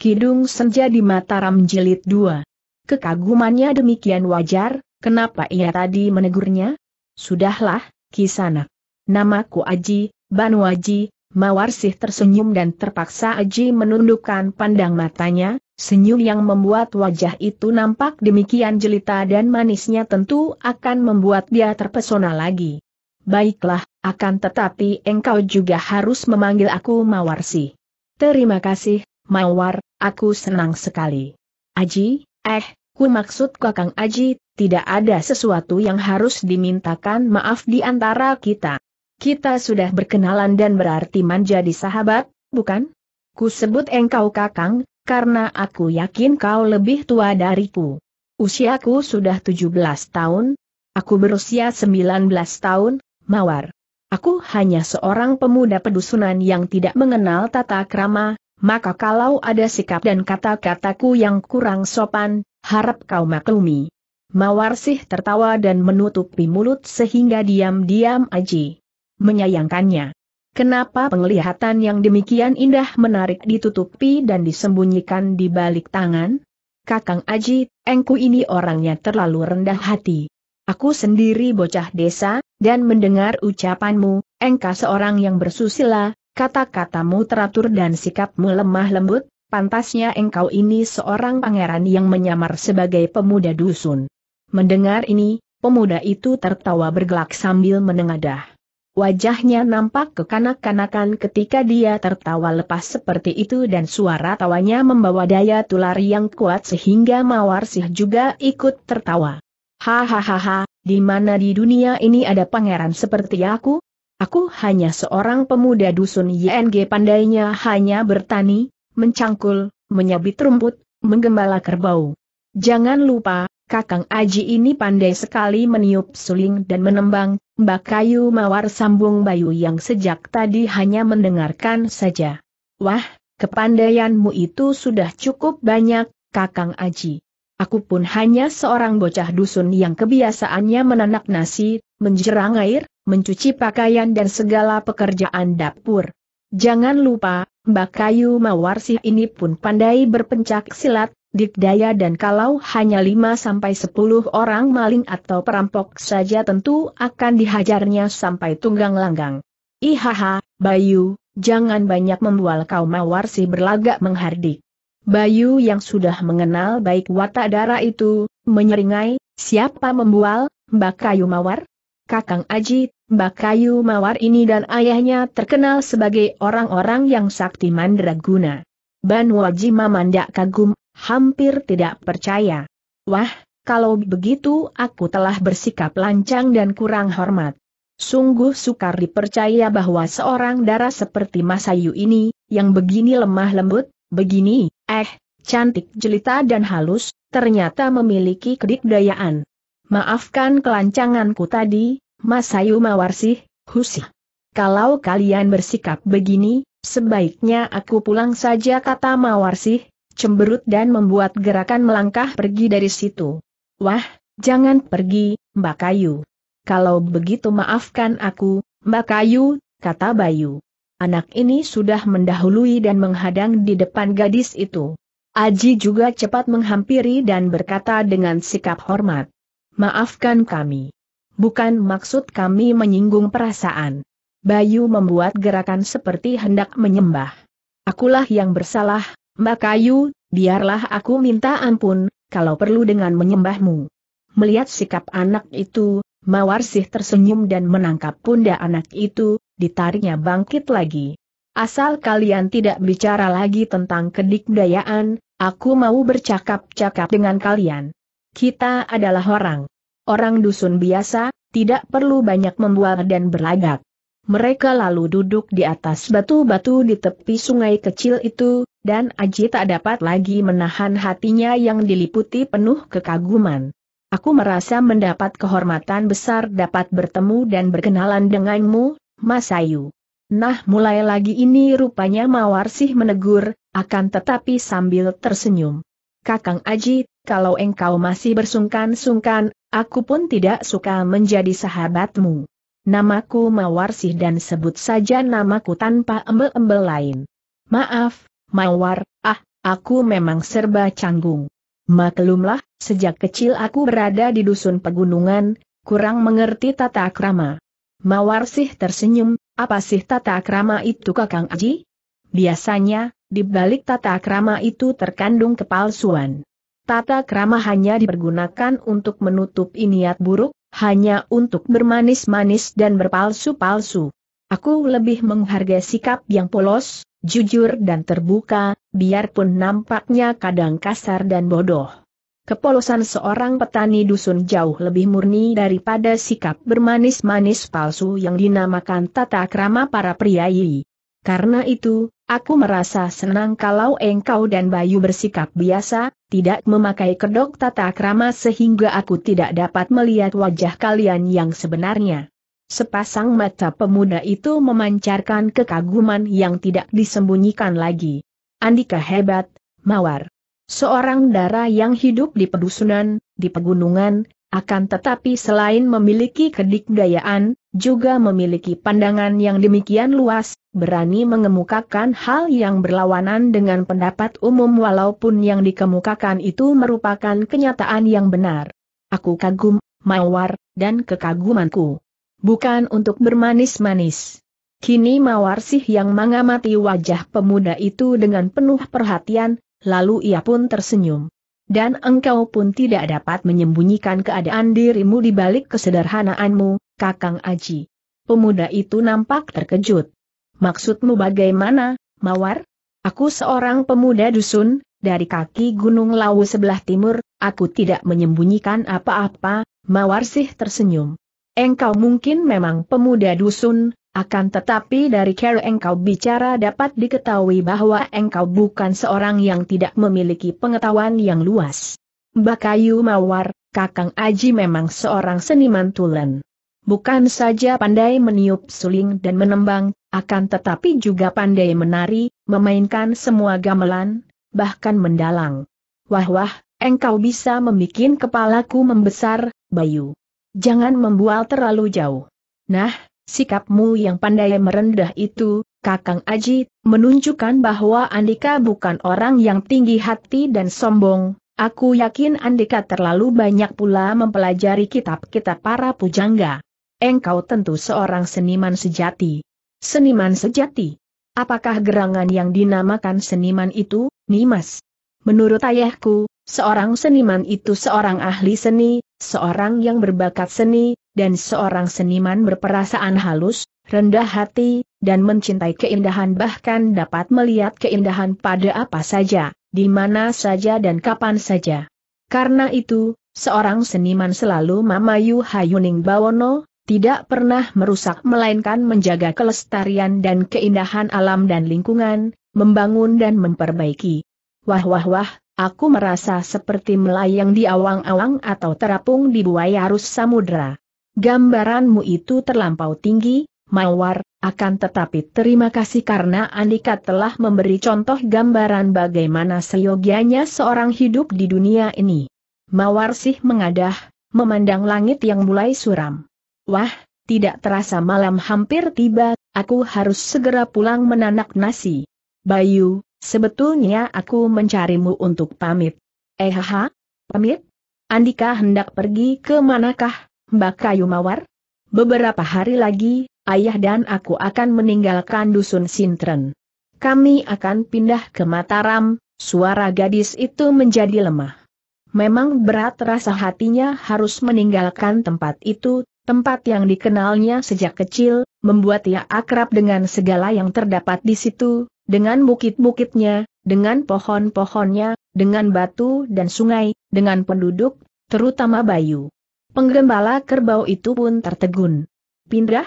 Kidung Senja di Mataram Jilid 2. Kekagumannya demikian wajar, kenapa ia tadi menegurnya? Sudahlah, kisana. Namaku Aji, Banu Aji, Mawarsih tersenyum dan terpaksa Aji menundukkan pandang matanya, senyum yang membuat wajah itu nampak demikian jelita dan manisnya tentu akan membuat dia terpesona lagi. Baiklah, akan tetapi engkau juga harus memanggil aku Mawarsih. Terima kasih, Mawar, aku senang sekali. Aji, eh, ku maksud kakang Aji, tidak ada sesuatu yang harus dimintakan maaf di antara kita. Kita sudah berkenalan dan berarti menjadi sahabat, bukan? Ku sebut engkau kakang, karena aku yakin kau lebih tua dariku. Usiaku sudah 17 tahun, aku berusia 19 tahun, mawar. Aku hanya seorang pemuda pedusunan yang tidak mengenal tata krama, maka kalau ada sikap dan kata-kataku yang kurang sopan, harap kau maklumi. Mawar sih tertawa dan menutupi mulut sehingga diam-diam Aji menyayangkannya. Kenapa penglihatan yang demikian indah menarik ditutupi dan disembunyikan di balik tangan? Kakang Aji, engku ini orangnya terlalu rendah hati. Aku sendiri bocah desa, dan mendengar ucapanmu, engka seorang yang bersusila, Kata-katamu teratur dan sikapmu lemah lembut, pantasnya engkau ini seorang pangeran yang menyamar sebagai pemuda dusun. Mendengar ini, pemuda itu tertawa bergelak sambil menengadah. Wajahnya nampak kekanak-kanakan ketika dia tertawa lepas seperti itu dan suara tawanya membawa daya tular yang kuat sehingga Mawar Sih juga ikut tertawa. Hahaha, di mana di dunia ini ada pangeran seperti aku? Aku hanya seorang pemuda dusun YNG pandainya hanya bertani, mencangkul, menyabit rumput, menggembala kerbau. Jangan lupa, Kakang Aji ini pandai sekali meniup suling dan menembang, Mbak Kayu Mawar sambung Bayu yang sejak tadi hanya mendengarkan saja. Wah, kepandaianmu itu sudah cukup banyak, Kakang Aji. Aku pun hanya seorang bocah dusun yang kebiasaannya menanak nasi, menjerang air, mencuci pakaian dan segala pekerjaan dapur. Jangan lupa, Mbak Kayu Mawarsih ini pun pandai berpencak silat, dikdaya dan kalau hanya 5-10 orang maling atau perampok saja tentu akan dihajarnya sampai tunggang langgang. Ihaha, Bayu, jangan banyak membual kau Mawarsih berlagak menghardik. Bayu yang sudah mengenal baik watak darah itu, menyeringai, siapa membual, Mbak Kayu Mawar? Kakang Aji, Mbak Kayu Mawar ini dan ayahnya terkenal sebagai orang-orang yang sakti mandraguna. Ban Waji Mamandak kagum, hampir tidak percaya. Wah, kalau begitu aku telah bersikap lancang dan kurang hormat. Sungguh sukar dipercaya bahwa seorang darah seperti Masayu ini, yang begini lemah lembut, begini, Eh, cantik jelita dan halus, ternyata memiliki kedikdayaan. Maafkan kelancanganku tadi, Mas Ayu Mawarsih, Husi. Kalau kalian bersikap begini, sebaiknya aku pulang saja kata Mawarsih, cemberut dan membuat gerakan melangkah pergi dari situ. Wah, jangan pergi, Mbak Kayu. Kalau begitu maafkan aku, Mbak Kayu, kata Bayu. Anak ini sudah mendahului dan menghadang di depan gadis itu. Aji juga cepat menghampiri dan berkata dengan sikap hormat. Maafkan kami. Bukan maksud kami menyinggung perasaan. Bayu membuat gerakan seperti hendak menyembah. Akulah yang bersalah, Mbak Kayu, biarlah aku minta ampun, kalau perlu dengan menyembahmu. Melihat sikap anak itu, Mawarsih tersenyum dan menangkap pundak anak itu, ditariknya bangkit lagi. Asal kalian tidak bicara lagi tentang kedikdayaan, aku mau bercakap-cakap dengan kalian. Kita adalah orang. Orang dusun biasa, tidak perlu banyak membual dan berlagak. Mereka lalu duduk di atas batu-batu di tepi sungai kecil itu, dan Aji tak dapat lagi menahan hatinya yang diliputi penuh kekaguman. Aku merasa mendapat kehormatan besar dapat bertemu dan berkenalan denganmu, Masayu. Nah mulai lagi ini rupanya Mawar sih menegur, akan tetapi sambil tersenyum. Kakang Aji, kalau engkau masih bersungkan-sungkan, aku pun tidak suka menjadi sahabatmu. Namaku Mawar sih dan sebut saja namaku tanpa embel-embel lain. Maaf, Mawar, ah, aku memang serba canggung. Maklumlah, sejak kecil aku berada di dusun pegunungan, kurang mengerti tata krama. Mawar sih tersenyum, apa sih tata krama itu Kakang Aji? Biasanya, di balik tata krama itu terkandung kepalsuan. Tata krama hanya dipergunakan untuk menutup niat buruk, hanya untuk bermanis-manis dan berpalsu-palsu. Aku lebih menghargai sikap yang polos, jujur dan terbuka, biarpun nampaknya kadang kasar dan bodoh. Kepolosan seorang petani dusun jauh lebih murni daripada sikap bermanis-manis palsu yang dinamakan tata krama para priayi. Karena itu, aku merasa senang kalau engkau dan Bayu bersikap biasa, tidak memakai kedok tata krama sehingga aku tidak dapat melihat wajah kalian yang sebenarnya. Sepasang mata pemuda itu memancarkan kekaguman yang tidak disembunyikan lagi. Andika hebat, mawar. Seorang darah yang hidup di pedusunan, di pegunungan, akan tetapi selain memiliki kedikdayaan, juga memiliki pandangan yang demikian luas, berani mengemukakan hal yang berlawanan dengan pendapat umum walaupun yang dikemukakan itu merupakan kenyataan yang benar. Aku kagum, Mawar, dan kekagumanku. Bukan untuk bermanis-manis. Kini mawar sih yang mengamati wajah pemuda itu dengan penuh perhatian, lalu ia pun tersenyum. Dan engkau pun tidak dapat menyembunyikan keadaan dirimu di balik kesederhanaanmu, Kakang Aji. Pemuda itu nampak terkejut. Maksudmu bagaimana, Mawar? Aku seorang pemuda dusun, dari kaki Gunung Lawu sebelah timur, aku tidak menyembunyikan apa-apa, Mawar sih tersenyum. Engkau mungkin memang pemuda dusun, akan tetapi dari cara engkau bicara dapat diketahui bahwa engkau bukan seorang yang tidak memiliki pengetahuan yang luas. Bakayu Mawar, Kakang Aji memang seorang seniman tulen. Bukan saja pandai meniup suling dan menembang, akan tetapi juga pandai menari, memainkan semua gamelan, bahkan mendalang. Wah wah, engkau bisa membuat kepalaku membesar, Bayu. Jangan membual terlalu jauh. Nah, Sikapmu yang pandai merendah itu, Kakang Aji, menunjukkan bahwa Andika bukan orang yang tinggi hati dan sombong. Aku yakin Andika terlalu banyak pula mempelajari kitab-kitab para pujangga. Engkau tentu seorang seniman sejati. Seniman sejati? Apakah gerangan yang dinamakan seniman itu, Nimas? Menurut ayahku, seorang seniman itu seorang ahli seni, seorang yang berbakat seni, dan seorang seniman berperasaan halus, rendah hati, dan mencintai keindahan bahkan dapat melihat keindahan pada apa saja, di mana saja dan kapan saja. Karena itu, seorang seniman selalu Mamayu Hayuning Bawono, tidak pernah merusak melainkan menjaga kelestarian dan keindahan alam dan lingkungan, membangun dan memperbaiki. Wah wah wah, aku merasa seperti melayang di awang-awang atau terapung di buaya arus samudera. Gambaranmu itu terlampau tinggi, Mawar, akan tetapi terima kasih karena Andika telah memberi contoh gambaran bagaimana seyogianya seorang hidup di dunia ini. Mawar sih mengadah, memandang langit yang mulai suram. Wah, tidak terasa malam hampir tiba, aku harus segera pulang menanak nasi. Bayu, sebetulnya aku mencarimu untuk pamit. Eh ha, pamit? Andika hendak pergi ke manakah? Mbak Kayu Mawar? Beberapa hari lagi, ayah dan aku akan meninggalkan dusun Sintren. Kami akan pindah ke Mataram, suara gadis itu menjadi lemah. Memang berat rasa hatinya harus meninggalkan tempat itu, tempat yang dikenalnya sejak kecil, membuat ia akrab dengan segala yang terdapat di situ, dengan bukit-bukitnya, dengan pohon-pohonnya, dengan batu dan sungai, dengan penduduk, terutama Bayu. Penggembala kerbau itu pun tertegun. Pindah?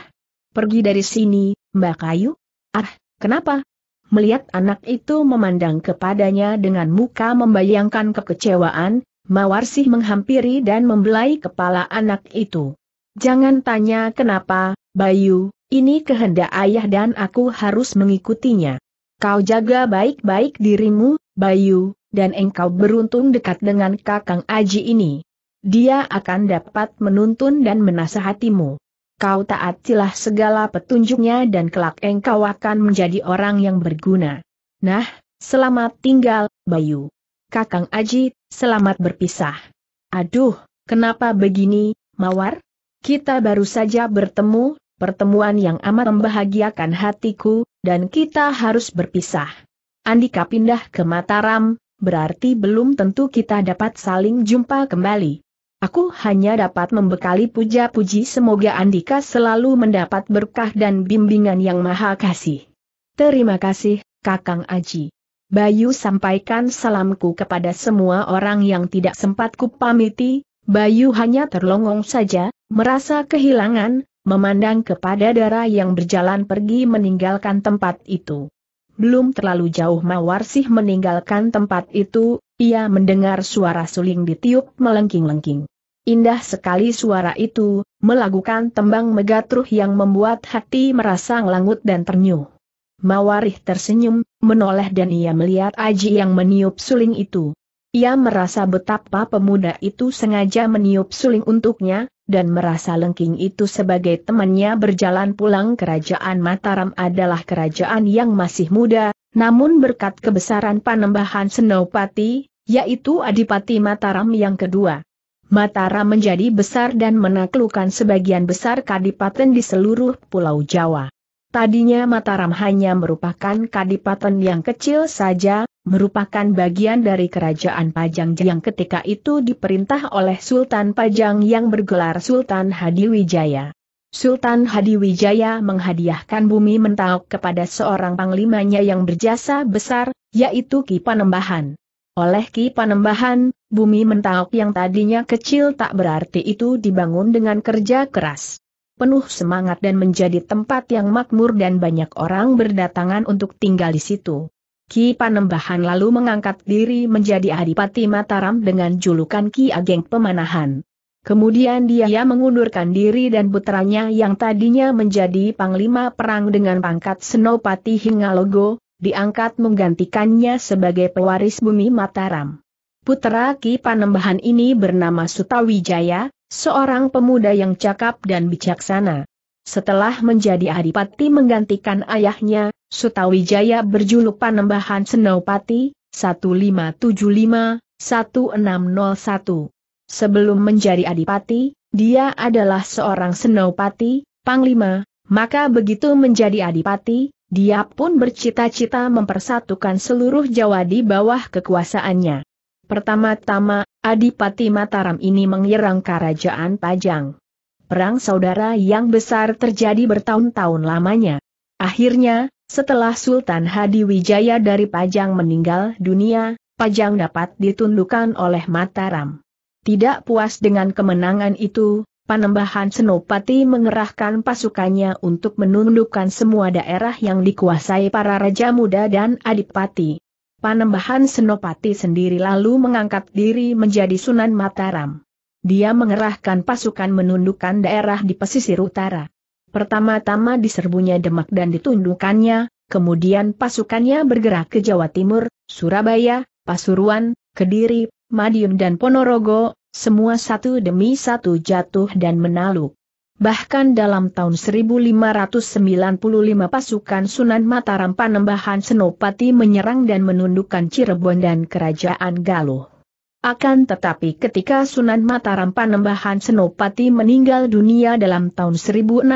Pergi dari sini, Mbak Kayu? Ah, kenapa? Melihat anak itu memandang kepadanya dengan muka membayangkan kekecewaan, Mawar sih menghampiri dan membelai kepala anak itu. Jangan tanya kenapa, Bayu, ini kehendak ayah dan aku harus mengikutinya. Kau jaga baik-baik dirimu, Bayu, dan engkau beruntung dekat dengan kakang Aji ini. Dia akan dapat menuntun dan menasahatimu. Kau taatilah segala petunjuknya dan kelak engkau akan menjadi orang yang berguna. Nah, selamat tinggal, Bayu. Kakang Aji, selamat berpisah. Aduh, kenapa begini, Mawar? Kita baru saja bertemu, pertemuan yang amat membahagiakan hatiku, dan kita harus berpisah. Andika pindah ke Mataram, berarti belum tentu kita dapat saling jumpa kembali. Aku hanya dapat membekali puja-puji semoga Andika selalu mendapat berkah dan bimbingan yang maha kasih. Terima kasih, Kakang Aji. Bayu sampaikan salamku kepada semua orang yang tidak sempat kupamiti, Bayu hanya terlongong saja, merasa kehilangan, memandang kepada darah yang berjalan pergi meninggalkan tempat itu. Belum terlalu jauh mawar sih meninggalkan tempat itu, ia mendengar suara suling ditiup melengking-lengking. Indah sekali suara itu, melagukan tembang megatruh yang membuat hati merasa langut dan ternyuh. Mawarih tersenyum, menoleh dan ia melihat Aji yang meniup suling itu. Ia merasa betapa pemuda itu sengaja meniup suling untuknya, dan merasa Lengking itu sebagai temannya berjalan pulang kerajaan Mataram adalah kerajaan yang masih muda, namun berkat kebesaran panembahan Senopati, yaitu Adipati Mataram yang kedua. Matara menjadi besar dan menaklukkan sebagian besar kadipaten di seluruh Pulau Jawa. Tadinya Mataram hanya merupakan kadipaten yang kecil saja, merupakan bagian dari kerajaan Pajang yang ketika itu diperintah oleh Sultan Pajang yang bergelar Sultan Hadiwijaya. Sultan Hadiwijaya menghadiahkan bumi mentauk kepada seorang panglimanya yang berjasa besar, yaitu Ki Panembahan. Oleh Ki Panembahan, bumi mentauk yang tadinya kecil tak berarti itu dibangun dengan kerja keras. Penuh semangat dan menjadi tempat yang makmur dan banyak orang berdatangan untuk tinggal di situ. Ki Panembahan lalu mengangkat diri menjadi Adipati Mataram dengan julukan Ki Ageng Pemanahan. Kemudian dia mengundurkan diri dan putranya yang tadinya menjadi panglima perang dengan pangkat Senopati Hingalogo, diangkat menggantikannya sebagai pewaris bumi Mataram. Putra Ki Panembahan ini bernama Sutawijaya, seorang pemuda yang cakap dan bijaksana. Setelah menjadi adipati menggantikan ayahnya, Sutawijaya berjuluk Panembahan Senopati, 1575-1601. Sebelum menjadi adipati, dia adalah seorang senopati, panglima, maka begitu menjadi adipati, dia pun bercita-cita mempersatukan seluruh Jawa di bawah kekuasaannya. Pertama-tama, Adipati Mataram ini menyerang Kerajaan Pajang. Perang saudara yang besar terjadi bertahun-tahun lamanya. Akhirnya, setelah Sultan Hadi Wijaya dari Pajang meninggal dunia, Pajang dapat ditundukkan oleh Mataram. Tidak puas dengan kemenangan itu, Panembahan Senopati mengerahkan pasukannya untuk menundukkan semua daerah yang dikuasai para raja muda dan adipati. Panembahan Senopati sendiri lalu mengangkat diri menjadi Sunan Mataram. Dia mengerahkan pasukan menundukkan daerah di pesisir utara. Pertama-tama diserbunya Demak dan ditundukannya, kemudian pasukannya bergerak ke Jawa Timur, Surabaya, Pasuruan, Kediri, Madiun dan Ponorogo, semua satu demi satu jatuh dan menaluk. Bahkan dalam tahun 1595 pasukan Sunan Mataram Panembahan Senopati menyerang dan menundukkan Cirebon dan Kerajaan Galuh. Akan tetapi ketika Sunan Mataram Panembahan Senopati meninggal dunia dalam tahun 1601,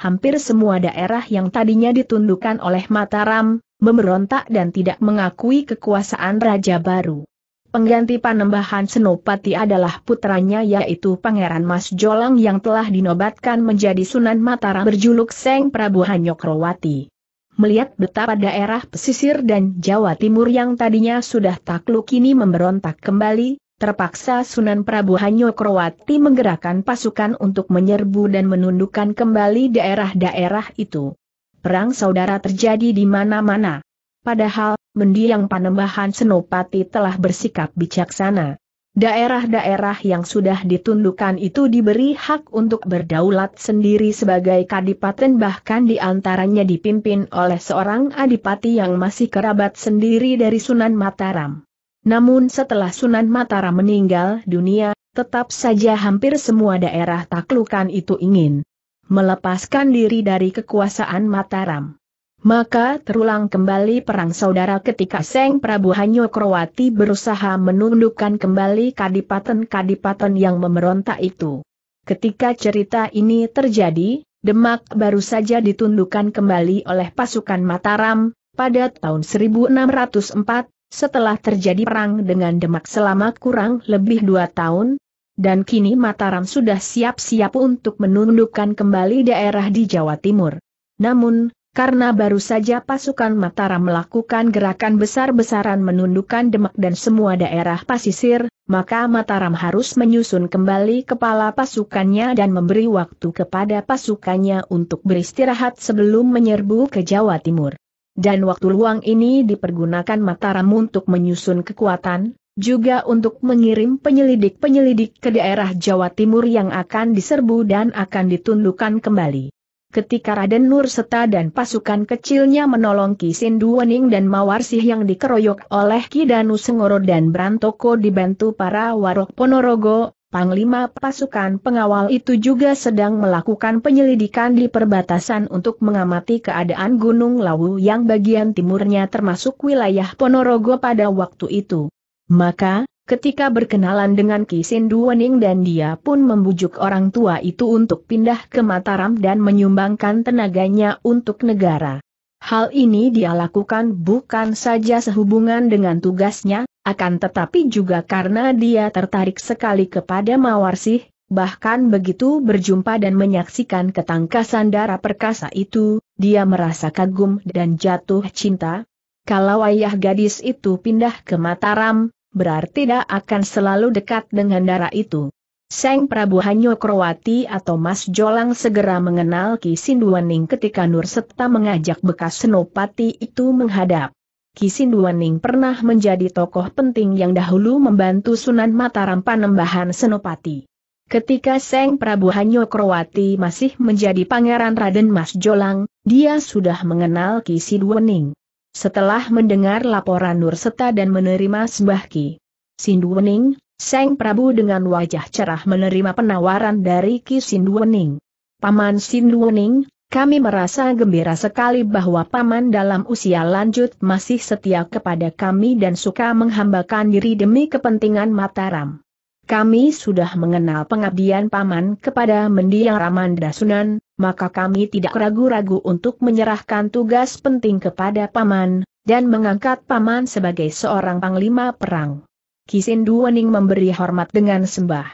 hampir semua daerah yang tadinya ditundukkan oleh Mataram, memberontak dan tidak mengakui kekuasaan Raja Baru. Pengganti Panembahan Senopati adalah putranya yaitu Pangeran Mas Jolang yang telah dinobatkan menjadi Sunan Mataram berjuluk Seng Prabu Hanyokrowati. Melihat betapa daerah pesisir dan Jawa Timur yang tadinya sudah takluk kini memberontak kembali, terpaksa Sunan Prabu Hanyokrowati menggerakkan pasukan untuk menyerbu dan menundukkan kembali daerah-daerah itu. Perang saudara terjadi di mana-mana. Padahal, mendiang panembahan Senopati telah bersikap bijaksana. Daerah-daerah yang sudah ditundukkan itu diberi hak untuk berdaulat sendiri sebagai kadipaten bahkan diantaranya dipimpin oleh seorang adipati yang masih kerabat sendiri dari Sunan Mataram. Namun setelah Sunan Mataram meninggal dunia, tetap saja hampir semua daerah taklukan itu ingin melepaskan diri dari kekuasaan Mataram. Maka terulang kembali perang saudara ketika Seng Prabu Hanyo Krowati berusaha menundukkan kembali kadipaten-kadipaten yang memberontak itu. Ketika cerita ini terjadi, Demak baru saja ditundukkan kembali oleh pasukan Mataram, pada tahun 1604, setelah terjadi perang dengan Demak selama kurang lebih dua tahun, dan kini Mataram sudah siap-siap untuk menundukkan kembali daerah di Jawa Timur. Namun, karena baru saja pasukan Mataram melakukan gerakan besar-besaran menundukkan Demak dan semua daerah pasisir, maka Mataram harus menyusun kembali kepala pasukannya dan memberi waktu kepada pasukannya untuk beristirahat sebelum menyerbu ke Jawa Timur. Dan waktu luang ini dipergunakan Mataram untuk menyusun kekuatan, juga untuk mengirim penyelidik-penyelidik ke daerah Jawa Timur yang akan diserbu dan akan ditundukkan kembali ketika Raden Nur Seta dan pasukan kecilnya menolong Ki Wening dan Mawarsih yang dikeroyok oleh Ki Danu Sengoro dan Brantoko dibantu para warok Ponorogo, Panglima pasukan pengawal itu juga sedang melakukan penyelidikan di perbatasan untuk mengamati keadaan Gunung Lawu yang bagian timurnya termasuk wilayah Ponorogo pada waktu itu. Maka, Ketika berkenalan dengan Kisin Duwening dan dia pun membujuk orang tua itu untuk pindah ke Mataram dan menyumbangkan tenaganya untuk negara. Hal ini dia lakukan bukan saja sehubungan dengan tugasnya, akan tetapi juga karena dia tertarik sekali kepada Mawarsih, bahkan begitu berjumpa dan menyaksikan ketangkasan darah perkasa itu, dia merasa kagum dan jatuh cinta. Kalau ayah gadis itu pindah ke Mataram, berarti tidak akan selalu dekat dengan darah itu. Seng Prabu Hanyo Krowati atau Mas Jolang segera mengenal Ki Sinduaning ketika Nur Setta mengajak bekas senopati itu menghadap. Ki Sinduaning pernah menjadi tokoh penting yang dahulu membantu Sunan Mataram panembahan senopati. Ketika Seng Prabu Hanyo Krowati masih menjadi pangeran Raden Mas Jolang, dia sudah mengenal Ki Sinduaning. Setelah mendengar laporan Nur Seta dan menerima sembah Ki Sinduening, Seng Prabu dengan wajah cerah menerima penawaran dari Ki Sinduening. Paman Sinduening, kami merasa gembira sekali bahwa Paman dalam usia lanjut masih setia kepada kami dan suka menghambakan diri demi kepentingan Mataram. Kami sudah mengenal pengabdian Paman kepada mendiang Ramanda Sunan, maka kami tidak ragu-ragu untuk menyerahkan tugas penting kepada Paman, dan mengangkat Paman sebagai seorang panglima perang. Kisindu Wening memberi hormat dengan sembah.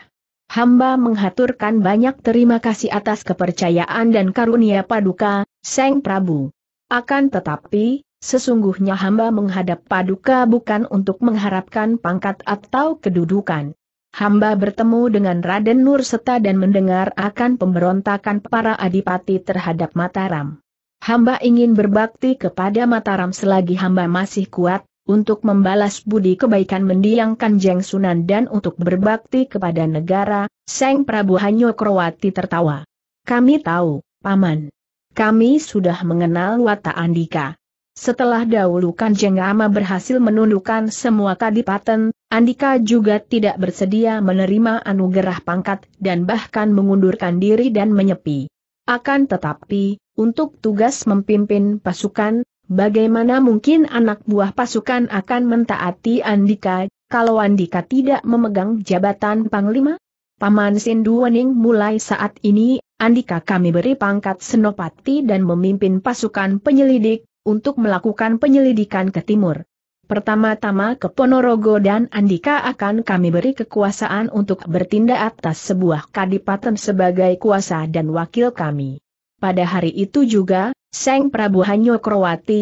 Hamba menghaturkan banyak terima kasih atas kepercayaan dan karunia paduka, Seng Prabu. Akan tetapi, sesungguhnya hamba menghadap paduka bukan untuk mengharapkan pangkat atau kedudukan hamba bertemu dengan Raden Nur Seta dan mendengar akan pemberontakan para adipati terhadap Mataram. Hamba ingin berbakti kepada Mataram selagi hamba masih kuat, untuk membalas budi kebaikan mendiang Kanjeng Sunan dan untuk berbakti kepada negara, Seng Prabu Hanyo Krowati tertawa. Kami tahu, Paman. Kami sudah mengenal Wata Andika. Setelah dahulu Kanjeng Ama berhasil menundukkan semua kadipaten, Andika juga tidak bersedia menerima anugerah pangkat dan bahkan mengundurkan diri dan menyepi. Akan tetapi, untuk tugas memimpin pasukan, bagaimana mungkin anak buah pasukan akan mentaati Andika, kalau Andika tidak memegang jabatan Panglima? Paman Sinduwening mulai saat ini, Andika kami beri pangkat Senopati dan memimpin pasukan penyelidik, untuk melakukan penyelidikan ke timur. Pertama-tama ke Ponorogo dan Andika akan kami beri kekuasaan untuk bertindak atas sebuah kadipaten sebagai kuasa dan wakil kami. Pada hari itu juga, Seng Prabu Hanyo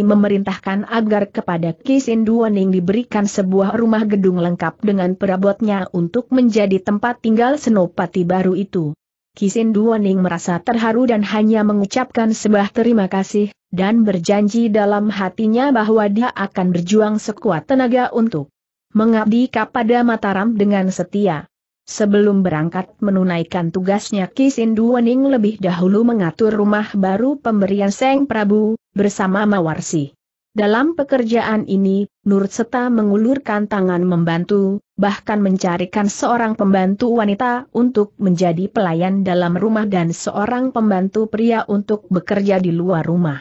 memerintahkan agar kepada Kisinduaning diberikan sebuah rumah gedung lengkap dengan perabotnya untuk menjadi tempat tinggal senopati baru itu. Kisin Duaning merasa terharu dan hanya mengucapkan sebuah terima kasih, dan berjanji dalam hatinya bahwa dia akan berjuang sekuat tenaga untuk mengabdi kepada Mataram dengan setia. Sebelum berangkat menunaikan tugasnya Kisin Duaning lebih dahulu mengatur rumah baru pemberian Seng Prabu, bersama Mawarsi. Dalam pekerjaan ini, Nur Seta mengulurkan tangan membantu, bahkan mencarikan seorang pembantu wanita untuk menjadi pelayan dalam rumah dan seorang pembantu pria untuk bekerja di luar rumah.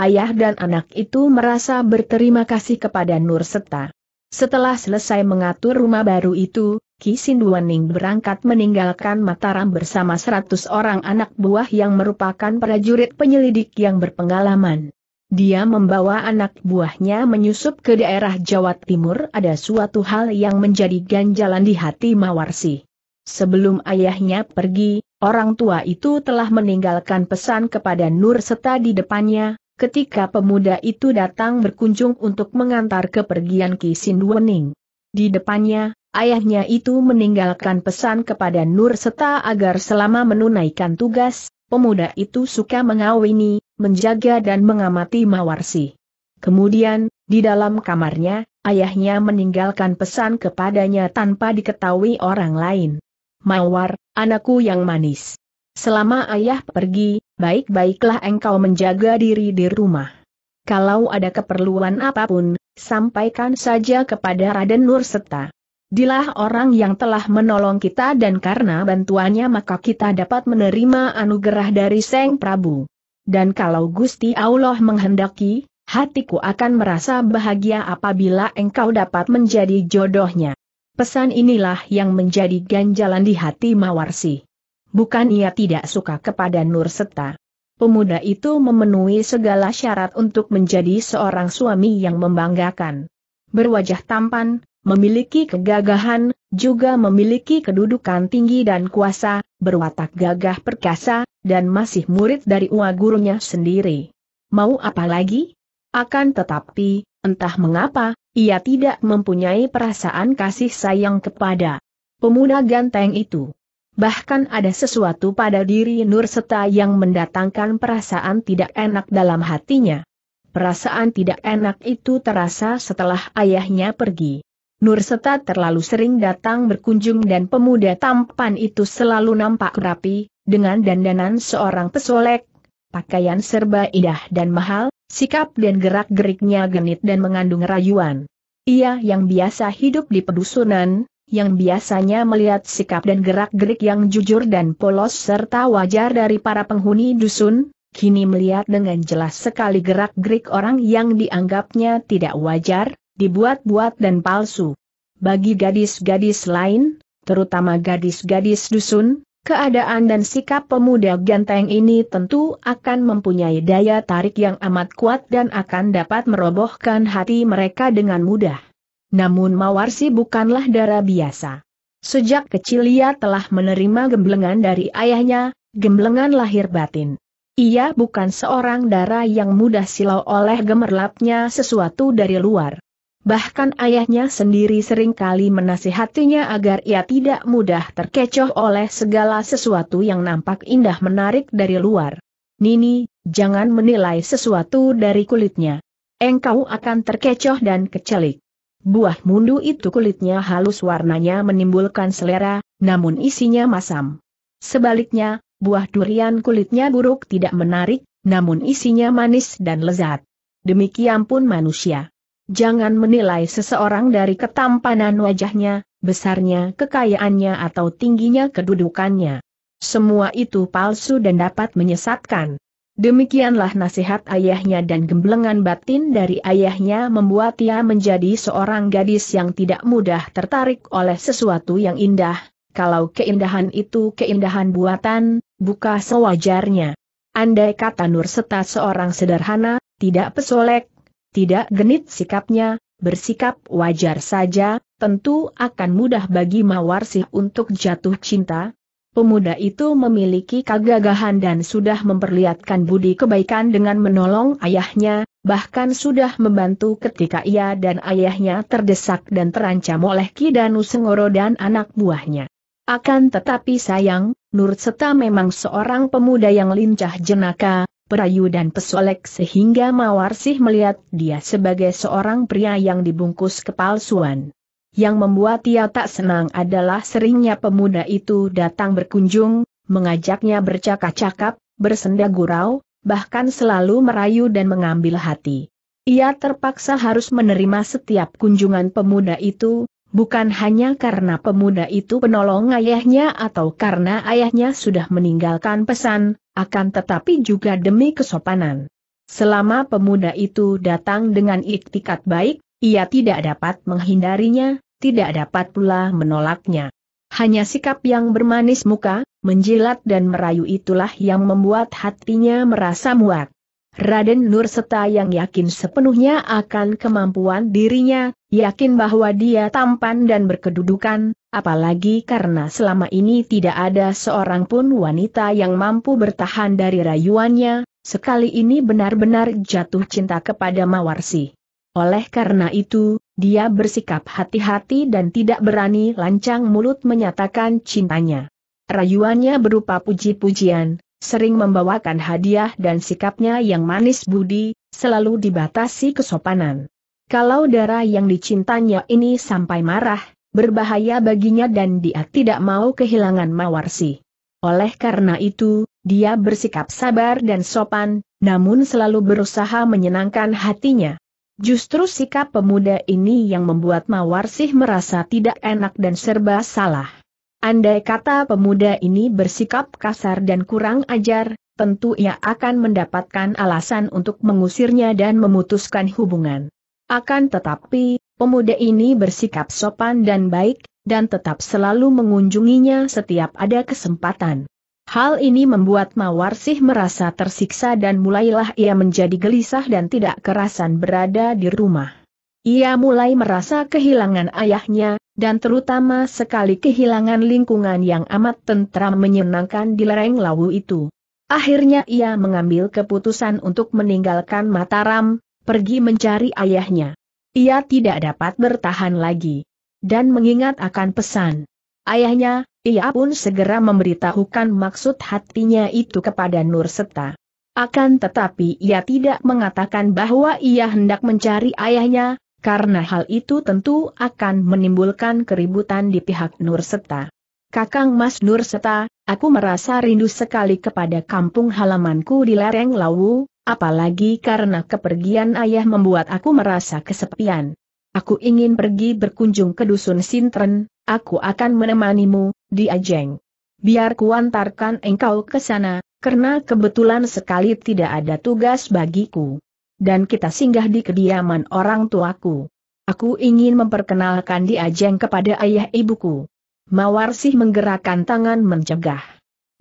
Ayah dan anak itu merasa berterima kasih kepada Nur Seta. Setelah selesai mengatur rumah baru itu, Ki berangkat meninggalkan Mataram bersama 100 orang anak buah yang merupakan prajurit penyelidik yang berpengalaman. Dia membawa anak buahnya menyusup ke daerah Jawa Timur ada suatu hal yang menjadi ganjalan di hati Mawarsi. Sebelum ayahnya pergi, orang tua itu telah meninggalkan pesan kepada Nur Seta di depannya, ketika pemuda itu datang berkunjung untuk mengantar kepergian Ki Sindwening. Di depannya, ayahnya itu meninggalkan pesan kepada Nur Seta agar selama menunaikan tugas, pemuda itu suka mengawini, menjaga dan mengamati Mawarsi. Kemudian, di dalam kamarnya, ayahnya meninggalkan pesan kepadanya tanpa diketahui orang lain. Mawar, anakku yang manis. Selama ayah pergi, baik-baiklah engkau menjaga diri di rumah. Kalau ada keperluan apapun, sampaikan saja kepada Raden Nurseta. Dilah orang yang telah menolong kita dan karena bantuannya maka kita dapat menerima anugerah dari Seng Prabu. Dan kalau Gusti Allah menghendaki, hatiku akan merasa bahagia apabila engkau dapat menjadi jodohnya. Pesan inilah yang menjadi ganjalan di hati Mawarsi. Bukan ia tidak suka kepada Nur Seta. Pemuda itu memenuhi segala syarat untuk menjadi seorang suami yang membanggakan. Berwajah tampan, memiliki kegagahan, juga memiliki kedudukan tinggi dan kuasa, berwatak gagah perkasa, dan masih murid dari ua gurunya sendiri. Mau apa lagi? Akan tetapi, entah mengapa, ia tidak mempunyai perasaan kasih sayang kepada pemuda ganteng itu. Bahkan ada sesuatu pada diri Nur Seta yang mendatangkan perasaan tidak enak dalam hatinya. Perasaan tidak enak itu terasa setelah ayahnya pergi. Nur Seta terlalu sering datang berkunjung dan pemuda tampan itu selalu nampak rapi, dengan dandanan seorang pesolek, pakaian serba indah dan mahal, sikap dan gerak-geriknya genit dan mengandung rayuan. Ia yang biasa hidup di pedusunan, yang biasanya melihat sikap dan gerak-gerik yang jujur dan polos serta wajar dari para penghuni dusun, kini melihat dengan jelas sekali gerak-gerik orang yang dianggapnya tidak wajar, dibuat-buat dan palsu. Bagi gadis-gadis lain, terutama gadis-gadis dusun, keadaan dan sikap pemuda ganteng ini tentu akan mempunyai daya tarik yang amat kuat dan akan dapat merobohkan hati mereka dengan mudah. Namun Mawarsi bukanlah darah biasa. Sejak kecil ia telah menerima gemblengan dari ayahnya, gemblengan lahir batin. Ia bukan seorang darah yang mudah silau oleh gemerlapnya sesuatu dari luar. Bahkan ayahnya sendiri seringkali menasihatinya agar ia tidak mudah terkecoh oleh segala sesuatu yang nampak indah menarik dari luar. Nini, jangan menilai sesuatu dari kulitnya. Engkau akan terkecoh dan kecelik. Buah mundu itu kulitnya halus warnanya menimbulkan selera, namun isinya masam. Sebaliknya, buah durian kulitnya buruk tidak menarik, namun isinya manis dan lezat. Demikian pun manusia. Jangan menilai seseorang dari ketampanan wajahnya, besarnya kekayaannya atau tingginya kedudukannya. Semua itu palsu dan dapat menyesatkan. Demikianlah nasihat ayahnya dan gemblengan batin dari ayahnya membuat ia menjadi seorang gadis yang tidak mudah tertarik oleh sesuatu yang indah, kalau keindahan itu keindahan buatan, buka sewajarnya. Andai kata Nur Seta seorang sederhana, tidak pesolek, tidak genit sikapnya, bersikap wajar saja, tentu akan mudah bagi Mawar sih untuk jatuh cinta. Pemuda itu memiliki kegagahan dan sudah memperlihatkan budi kebaikan dengan menolong ayahnya, bahkan sudah membantu ketika ia dan ayahnya terdesak dan terancam oleh Kidanu Sengoro dan anak buahnya. Akan tetapi sayang, Nur Seta memang seorang pemuda yang lincah jenaka, perayu dan pesolek sehingga Mawarsih melihat dia sebagai seorang pria yang dibungkus kepalsuan. Yang membuat ia tak senang adalah seringnya pemuda itu datang berkunjung, mengajaknya bercakap-cakap, bersenda gurau, bahkan selalu merayu dan mengambil hati. Ia terpaksa harus menerima setiap kunjungan pemuda itu, bukan hanya karena pemuda itu penolong ayahnya atau karena ayahnya sudah meninggalkan pesan, akan tetapi juga demi kesopanan. Selama pemuda itu datang dengan iktikat baik, ia tidak dapat menghindarinya, tidak dapat pula menolaknya. Hanya sikap yang bermanis muka, menjilat dan merayu itulah yang membuat hatinya merasa muak. Raden Nur Seta yang yakin sepenuhnya akan kemampuan dirinya, yakin bahwa dia tampan dan berkedudukan, apalagi karena selama ini tidak ada seorang pun wanita yang mampu bertahan dari rayuannya, sekali ini benar-benar jatuh cinta kepada Mawarsi. Oleh karena itu, dia bersikap hati-hati dan tidak berani lancang mulut menyatakan cintanya. Rayuannya berupa puji-pujian, sering membawakan hadiah dan sikapnya yang manis budi, selalu dibatasi kesopanan. Kalau darah yang dicintanya ini sampai marah, berbahaya baginya dan dia tidak mau kehilangan Mawarsi. Oleh karena itu, dia bersikap sabar dan sopan, namun selalu berusaha menyenangkan hatinya. Justru sikap pemuda ini yang membuat Mawarsih merasa tidak enak dan serba salah. Andai kata pemuda ini bersikap kasar dan kurang ajar, tentu ia akan mendapatkan alasan untuk mengusirnya dan memutuskan hubungan. Akan tetapi, Pemuda ini bersikap sopan dan baik, dan tetap selalu mengunjunginya setiap ada kesempatan. Hal ini membuat Mawarsih merasa tersiksa dan mulailah ia menjadi gelisah dan tidak kerasan berada di rumah. Ia mulai merasa kehilangan ayahnya, dan terutama sekali kehilangan lingkungan yang amat tentram menyenangkan di lereng lawu itu. Akhirnya ia mengambil keputusan untuk meninggalkan Mataram, pergi mencari ayahnya. Ia tidak dapat bertahan lagi. Dan mengingat akan pesan ayahnya, ia pun segera memberitahukan maksud hatinya itu kepada Nur Seta. Akan tetapi ia tidak mengatakan bahwa ia hendak mencari ayahnya, karena hal itu tentu akan menimbulkan keributan di pihak Nur Seta. Kakang Mas Nur Seta, aku merasa rindu sekali kepada kampung halamanku di lereng Lawu, apalagi karena kepergian ayah membuat aku merasa kesepian. Aku ingin pergi berkunjung ke dusun Sintren, aku akan menemanimu, di Ajeng. Biar kuantarkan engkau ke sana, karena kebetulan sekali tidak ada tugas bagiku. Dan kita singgah di kediaman orang tuaku. Aku ingin memperkenalkan di Ajeng kepada ayah ibuku. Mawarsih menggerakkan tangan mencegah.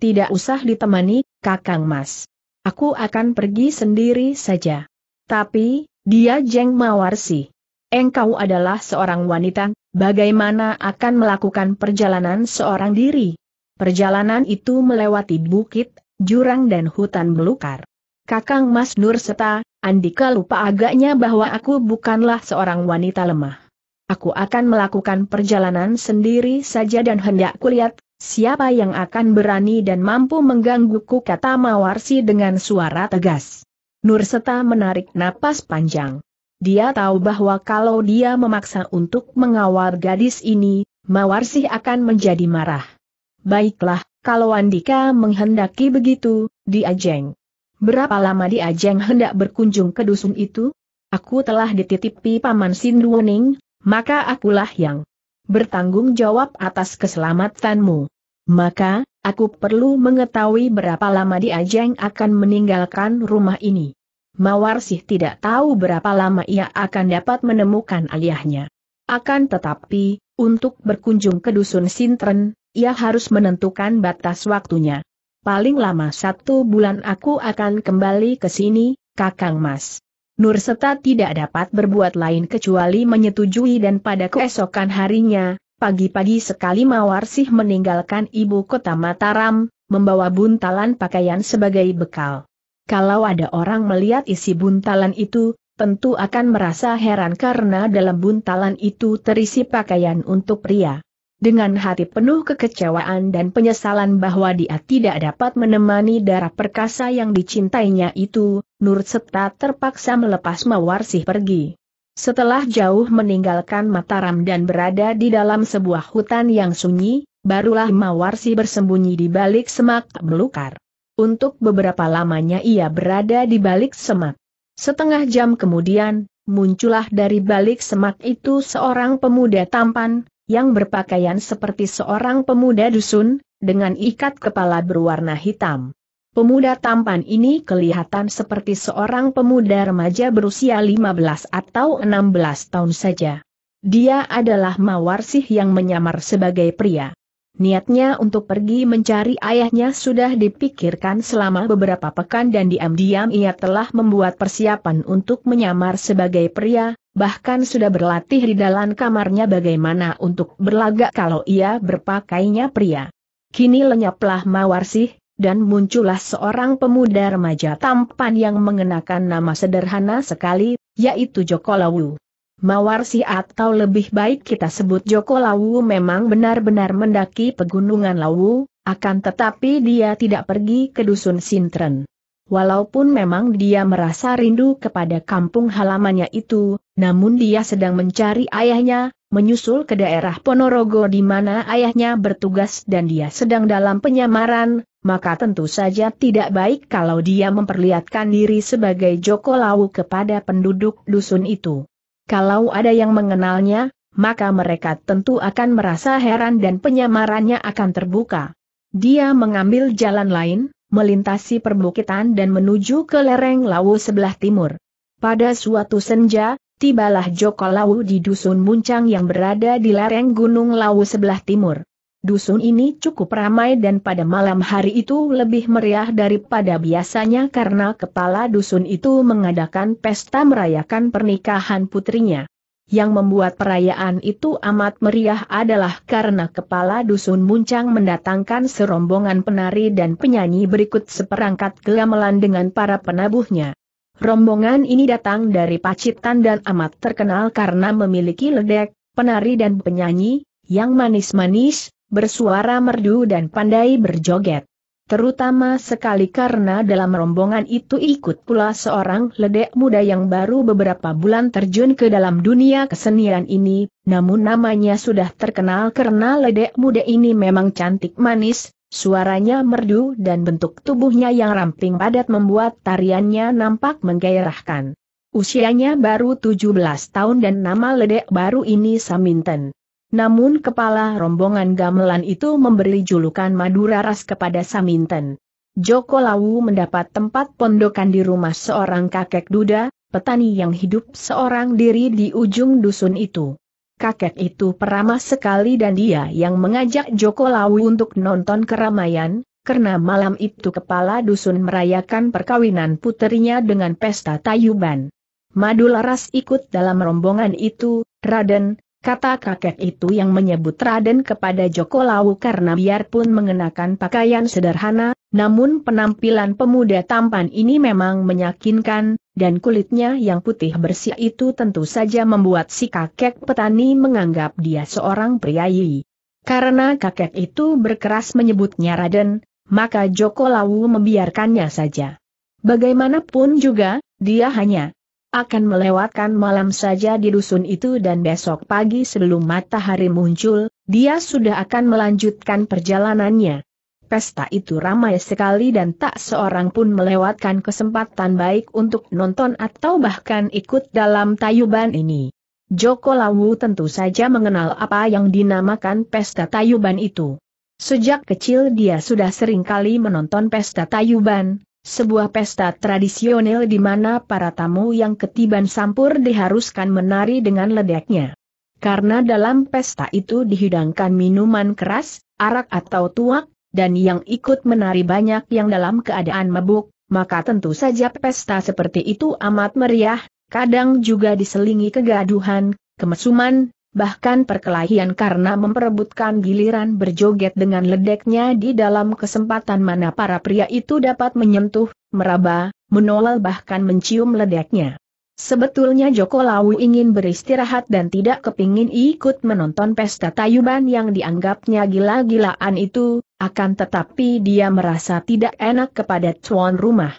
Tidak usah ditemani, Kakang Mas. Aku akan pergi sendiri saja. Tapi, dia Jeng mawar sih. Engkau adalah seorang wanita, bagaimana akan melakukan perjalanan seorang diri? Perjalanan itu melewati bukit, jurang dan hutan belukar. Kakang Mas Nur serta, Andika lupa agaknya bahwa aku bukanlah seorang wanita lemah. Aku akan melakukan perjalanan sendiri saja dan hendak kulihat, Siapa yang akan berani dan mampu menggangguku kata Mawarsi dengan suara tegas. Nurseta menarik napas panjang. Dia tahu bahwa kalau dia memaksa untuk mengawal gadis ini, Mawarsi akan menjadi marah. Baiklah, kalau Andika menghendaki begitu, diajeng. Berapa lama diajeng hendak berkunjung ke dusun itu? Aku telah dititipi Paman Sinduoning, maka akulah yang bertanggung jawab atas keselamatanmu. Maka, aku perlu mengetahui berapa lama Diajeng akan meninggalkan rumah ini. Mawar sih tidak tahu berapa lama ia akan dapat menemukan ayahnya. Akan tetapi, untuk berkunjung ke Dusun Sintren, ia harus menentukan batas waktunya. Paling lama satu bulan aku akan kembali ke sini, Kakang Mas. Nurseta tidak dapat berbuat lain kecuali menyetujui dan pada keesokan harinya, pagi-pagi sekali Mawarsih meninggalkan ibu kota Mataram, membawa buntalan pakaian sebagai bekal. Kalau ada orang melihat isi buntalan itu, tentu akan merasa heran karena dalam buntalan itu terisi pakaian untuk pria dengan hati penuh kekecewaan dan penyesalan bahwa dia tidak dapat menemani darah perkasa yang dicintainya itu, Nur Seta terpaksa melepas Mawarsih pergi. Setelah jauh meninggalkan Mataram dan berada di dalam sebuah hutan yang sunyi, barulah Mawarsi bersembunyi di balik semak belukar. Untuk beberapa lamanya ia berada di balik semak. Setengah jam kemudian, muncullah dari balik semak itu seorang pemuda tampan, yang berpakaian seperti seorang pemuda dusun, dengan ikat kepala berwarna hitam. Pemuda tampan ini kelihatan seperti seorang pemuda remaja berusia 15 atau 16 tahun saja. Dia adalah Mawarsih yang menyamar sebagai pria. Niatnya untuk pergi mencari ayahnya sudah dipikirkan selama beberapa pekan dan diam-diam ia telah membuat persiapan untuk menyamar sebagai pria, bahkan sudah berlatih di dalam kamarnya bagaimana untuk berlagak kalau ia berpakainya pria. Kini lenyaplah mawar sih, dan muncullah seorang pemuda remaja tampan yang mengenakan nama sederhana sekali, yaitu Jokolawu. Mawar Siat atau lebih baik kita sebut Joko Lawu memang benar-benar mendaki pegunungan Lawu, akan tetapi dia tidak pergi ke dusun Sintren. Walaupun memang dia merasa rindu kepada kampung halamannya itu, namun dia sedang mencari ayahnya, menyusul ke daerah Ponorogo di mana ayahnya bertugas dan dia sedang dalam penyamaran, maka tentu saja tidak baik kalau dia memperlihatkan diri sebagai Joko Lawu kepada penduduk dusun itu. Kalau ada yang mengenalnya, maka mereka tentu akan merasa heran dan penyamarannya akan terbuka. Dia mengambil jalan lain, melintasi perbukitan dan menuju ke lereng Lawu sebelah timur. Pada suatu senja, tibalah Joko Lawu di dusun Muncang yang berada di lereng Gunung Lawu sebelah timur. Dusun ini cukup ramai dan pada malam hari itu lebih meriah daripada biasanya karena kepala dusun itu mengadakan pesta merayakan pernikahan putrinya. Yang membuat perayaan itu amat meriah adalah karena kepala dusun muncang mendatangkan serombongan penari dan penyanyi berikut seperangkat gamelan dengan para penabuhnya. Rombongan ini datang dari Pacitan dan amat terkenal karena memiliki ledek, penari dan penyanyi, yang manis-manis, bersuara merdu dan pandai berjoget. Terutama sekali karena dalam rombongan itu ikut pula seorang ledek muda yang baru beberapa bulan terjun ke dalam dunia kesenian ini, namun namanya sudah terkenal karena ledek muda ini memang cantik manis, suaranya merdu dan bentuk tubuhnya yang ramping padat membuat tariannya nampak menggairahkan. Usianya baru 17 tahun dan nama ledek baru ini Saminten. Namun kepala rombongan gamelan itu memberi julukan Madura Ras kepada Saminten. Joko Lawu mendapat tempat pondokan di rumah seorang kakek duda, petani yang hidup seorang diri di ujung dusun itu. Kakek itu peramah sekali dan dia yang mengajak Joko Lawu untuk nonton keramaian, karena malam itu kepala dusun merayakan perkawinan puterinya dengan pesta tayuban. Madularas ikut dalam rombongan itu, Raden, Kata kakek itu yang menyebut Raden kepada Joko Lawu karena biarpun mengenakan pakaian sederhana, namun penampilan pemuda tampan ini memang meyakinkan, dan kulitnya yang putih bersih itu tentu saja membuat si kakek petani menganggap dia seorang priayi. Karena kakek itu berkeras menyebutnya Raden, maka Joko Lawu membiarkannya saja. Bagaimanapun juga, dia hanya akan melewatkan malam saja di dusun itu dan besok pagi sebelum matahari muncul, dia sudah akan melanjutkan perjalanannya. Pesta itu ramai sekali dan tak seorang pun melewatkan kesempatan baik untuk nonton atau bahkan ikut dalam tayuban ini. Joko Lawu tentu saja mengenal apa yang dinamakan pesta tayuban itu. Sejak kecil dia sudah sering kali menonton pesta tayuban, sebuah pesta tradisional di mana para tamu yang ketiban sampur diharuskan menari dengan ledeknya. Karena dalam pesta itu dihidangkan minuman keras, arak atau tuak, dan yang ikut menari banyak yang dalam keadaan mabuk, maka tentu saja pesta seperti itu amat meriah, kadang juga diselingi kegaduhan, kemesuman, bahkan perkelahian karena memperebutkan giliran berjoget dengan ledeknya di dalam kesempatan mana para pria itu dapat menyentuh, meraba, menolal bahkan mencium ledeknya. Sebetulnya Joko Lawu ingin beristirahat dan tidak kepingin ikut menonton pesta tayuban yang dianggapnya gila-gilaan itu, akan tetapi dia merasa tidak enak kepada tuan rumah.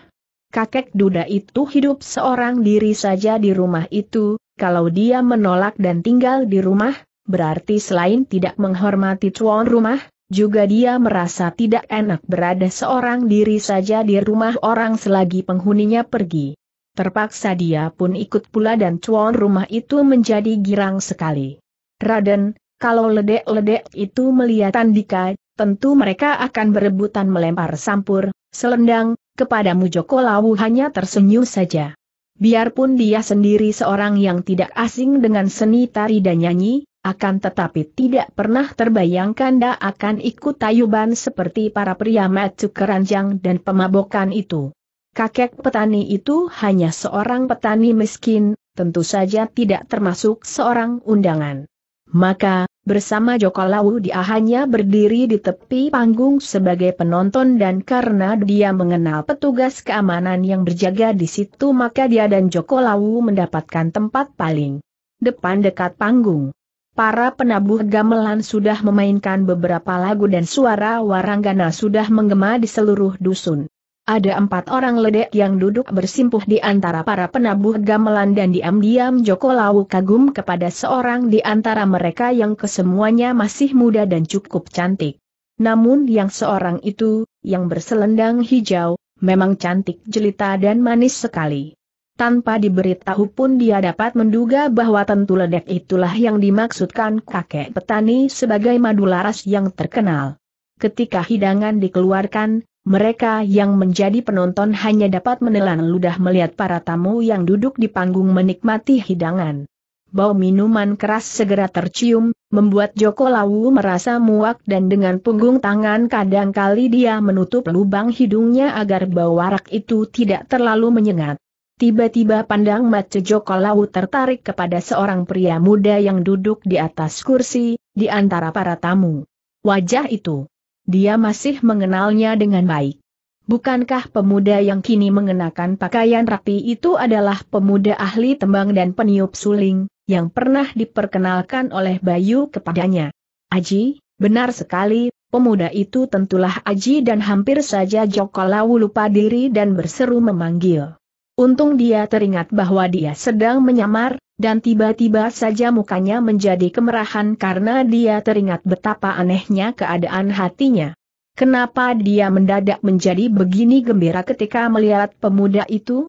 Kakek duda itu hidup seorang diri saja di rumah itu, kalau dia menolak dan tinggal di rumah, berarti selain tidak menghormati tuan rumah, juga dia merasa tidak enak berada seorang diri saja di rumah orang selagi penghuninya pergi. Terpaksa dia pun ikut pula dan cuan rumah itu menjadi girang sekali. Raden, kalau ledek-ledek itu melihat Andika, tentu mereka akan berebutan melempar sampur, selendang, kepadamu Joko Lawu hanya tersenyum saja. Biarpun dia sendiri seorang yang tidak asing dengan seni tari dan nyanyi, akan tetapi tidak pernah terbayangkan dia akan ikut tayuban seperti para pria macu keranjang dan pemabokan itu. Kakek petani itu hanya seorang petani miskin, tentu saja tidak termasuk seorang undangan. Maka, Bersama Joko Lau dia hanya berdiri di tepi panggung sebagai penonton dan karena dia mengenal petugas keamanan yang berjaga di situ maka dia dan Joko Lau mendapatkan tempat paling depan dekat panggung. Para penabuh gamelan sudah memainkan beberapa lagu dan suara waranggana sudah menggema di seluruh dusun. Ada empat orang ledek yang duduk bersimpuh di antara para penabuh gamelan dan diam-diam Joko Lawu kagum kepada seorang di antara mereka yang kesemuanya masih muda dan cukup cantik. Namun yang seorang itu, yang berselendang hijau, memang cantik jelita dan manis sekali. Tanpa diberitahu pun dia dapat menduga bahwa tentu ledek itulah yang dimaksudkan kakek petani sebagai madu laras yang terkenal. Ketika hidangan dikeluarkan, mereka yang menjadi penonton hanya dapat menelan ludah melihat para tamu yang duduk di panggung menikmati hidangan. Bau minuman keras segera tercium, membuat Joko Lawu merasa muak dan dengan punggung tangan kadangkali dia menutup lubang hidungnya agar bau warak itu tidak terlalu menyengat. Tiba-tiba pandang mata Joko Lawu tertarik kepada seorang pria muda yang duduk di atas kursi, di antara para tamu. Wajah itu dia masih mengenalnya dengan baik. Bukankah pemuda yang kini mengenakan pakaian rapi itu adalah pemuda ahli tembang dan peniup suling, yang pernah diperkenalkan oleh Bayu kepadanya? Aji, benar sekali, pemuda itu tentulah Aji dan hampir saja Joko Lawu lupa diri dan berseru memanggil. Untung dia teringat bahwa dia sedang menyamar, dan tiba-tiba saja mukanya menjadi kemerahan karena dia teringat betapa anehnya keadaan hatinya. Kenapa dia mendadak menjadi begini gembira ketika melihat pemuda itu?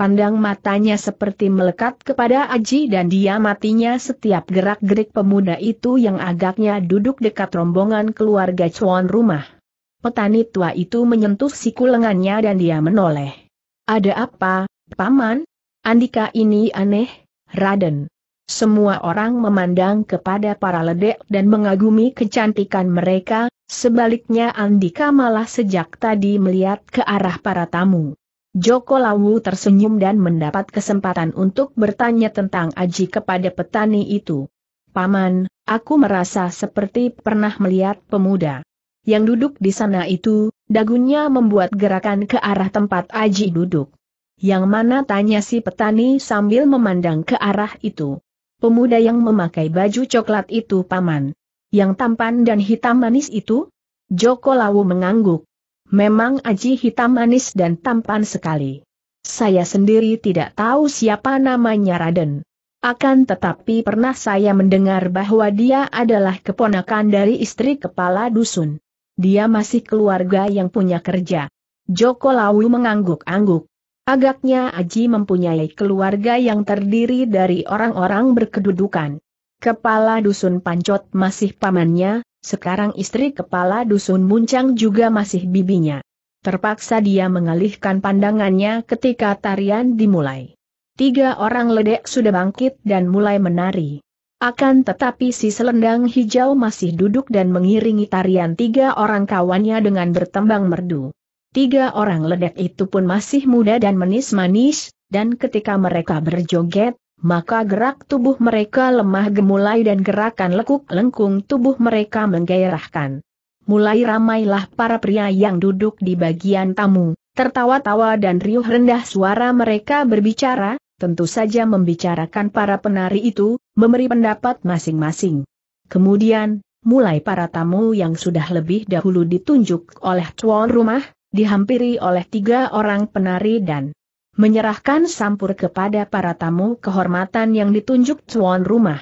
Pandang matanya seperti melekat kepada Aji dan dia matinya setiap gerak-gerik pemuda itu yang agaknya duduk dekat rombongan keluarga cuan rumah. Petani tua itu menyentuh siku lengannya dan dia menoleh. Ada apa, Paman? Andika ini aneh, Raden. Semua orang memandang kepada para ledek dan mengagumi kecantikan mereka, sebaliknya Andika malah sejak tadi melihat ke arah para tamu. Joko Lawu tersenyum dan mendapat kesempatan untuk bertanya tentang Aji kepada petani itu. Paman, aku merasa seperti pernah melihat pemuda yang duduk di sana itu, dagunya membuat gerakan ke arah tempat Aji duduk. Yang mana tanya si petani sambil memandang ke arah itu. Pemuda yang memakai baju coklat itu paman. Yang tampan dan hitam manis itu? Joko Lawu mengangguk. Memang Aji hitam manis dan tampan sekali. Saya sendiri tidak tahu siapa namanya Raden. Akan tetapi pernah saya mendengar bahwa dia adalah keponakan dari istri kepala dusun. Dia masih keluarga yang punya kerja. Joko Lawu mengangguk-angguk. Agaknya Aji mempunyai keluarga yang terdiri dari orang-orang berkedudukan. Kepala Dusun Pancot masih pamannya, sekarang istri Kepala Dusun Muncang juga masih bibinya. Terpaksa dia mengalihkan pandangannya ketika tarian dimulai. Tiga orang ledek sudah bangkit dan mulai menari. Akan tetapi si selendang hijau masih duduk dan mengiringi tarian tiga orang kawannya dengan bertembang merdu. Tiga orang ledek itu pun masih muda dan manis-manis, dan ketika mereka berjoget, maka gerak tubuh mereka lemah gemulai dan gerakan lekuk lengkung tubuh mereka menggairahkan. Mulai ramailah para pria yang duduk di bagian tamu, tertawa-tawa dan riuh rendah suara mereka berbicara, tentu saja membicarakan para penari itu, memberi pendapat masing-masing. Kemudian, mulai para tamu yang sudah lebih dahulu ditunjuk oleh tuan rumah, dihampiri oleh tiga orang penari dan menyerahkan sampur kepada para tamu kehormatan yang ditunjuk tuan rumah.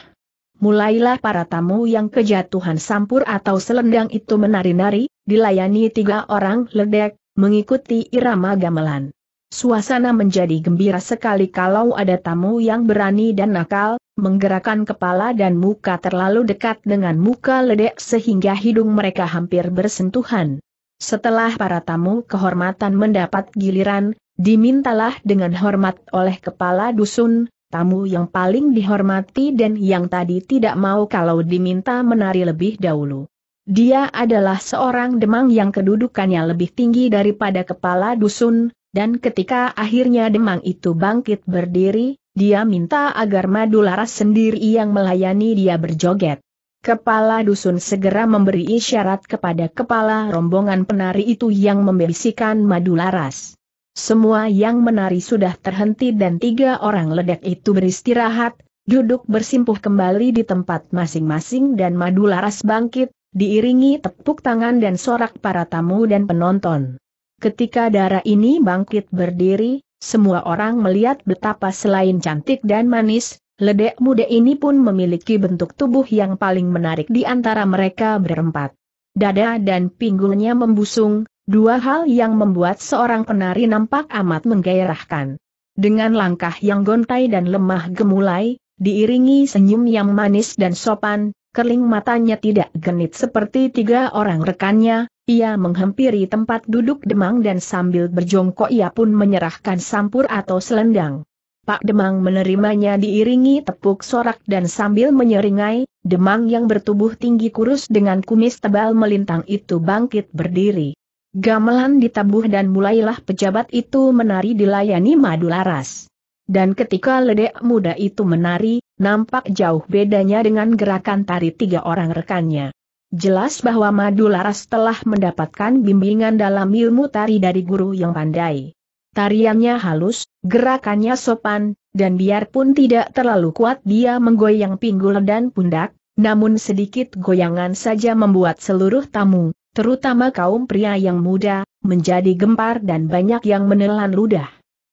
Mulailah para tamu yang kejatuhan sampur atau selendang itu menari-nari, dilayani tiga orang ledek, mengikuti irama gamelan. Suasana menjadi gembira sekali kalau ada tamu yang berani dan nakal, menggerakkan kepala dan muka terlalu dekat dengan muka ledek sehingga hidung mereka hampir bersentuhan. Setelah para tamu kehormatan mendapat giliran, dimintalah dengan hormat oleh kepala dusun, tamu yang paling dihormati dan yang tadi tidak mau kalau diminta menari lebih dahulu. Dia adalah seorang demang yang kedudukannya lebih tinggi daripada kepala dusun, dan ketika akhirnya demang itu bangkit berdiri, dia minta agar Madularas sendiri yang melayani dia berjoget. Kepala dusun segera memberi isyarat kepada kepala rombongan penari itu yang membisikkan madu laras. Semua yang menari sudah terhenti dan tiga orang ledek itu beristirahat, duduk bersimpuh kembali di tempat masing-masing dan madu laras bangkit, diiringi tepuk tangan dan sorak para tamu dan penonton. Ketika darah ini bangkit berdiri, semua orang melihat betapa selain cantik dan manis, Ledek muda ini pun memiliki bentuk tubuh yang paling menarik di antara mereka berempat. Dada dan pinggulnya membusung, dua hal yang membuat seorang penari nampak amat menggairahkan. Dengan langkah yang gontai dan lemah gemulai, diiringi senyum yang manis dan sopan, kerling matanya tidak genit seperti tiga orang rekannya, ia menghampiri tempat duduk Demang dan sambil berjongkok ia pun menyerahkan sampur atau selendang. Pak Demang menerimanya diiringi tepuk sorak dan sambil menyeringai, Demang yang bertubuh tinggi kurus dengan kumis tebal melintang itu bangkit berdiri. Gamelan ditabuh dan mulailah pejabat itu menari dilayani madu laras. Dan ketika ledek muda itu menari, nampak jauh bedanya dengan gerakan tari tiga orang rekannya. Jelas bahwa madu laras telah mendapatkan bimbingan dalam ilmu tari dari guru yang pandai. Tariannya halus, gerakannya sopan, dan biarpun tidak terlalu kuat dia menggoyang pinggul dan pundak, namun sedikit goyangan saja membuat seluruh tamu, terutama kaum pria yang muda, menjadi gempar dan banyak yang menelan ludah.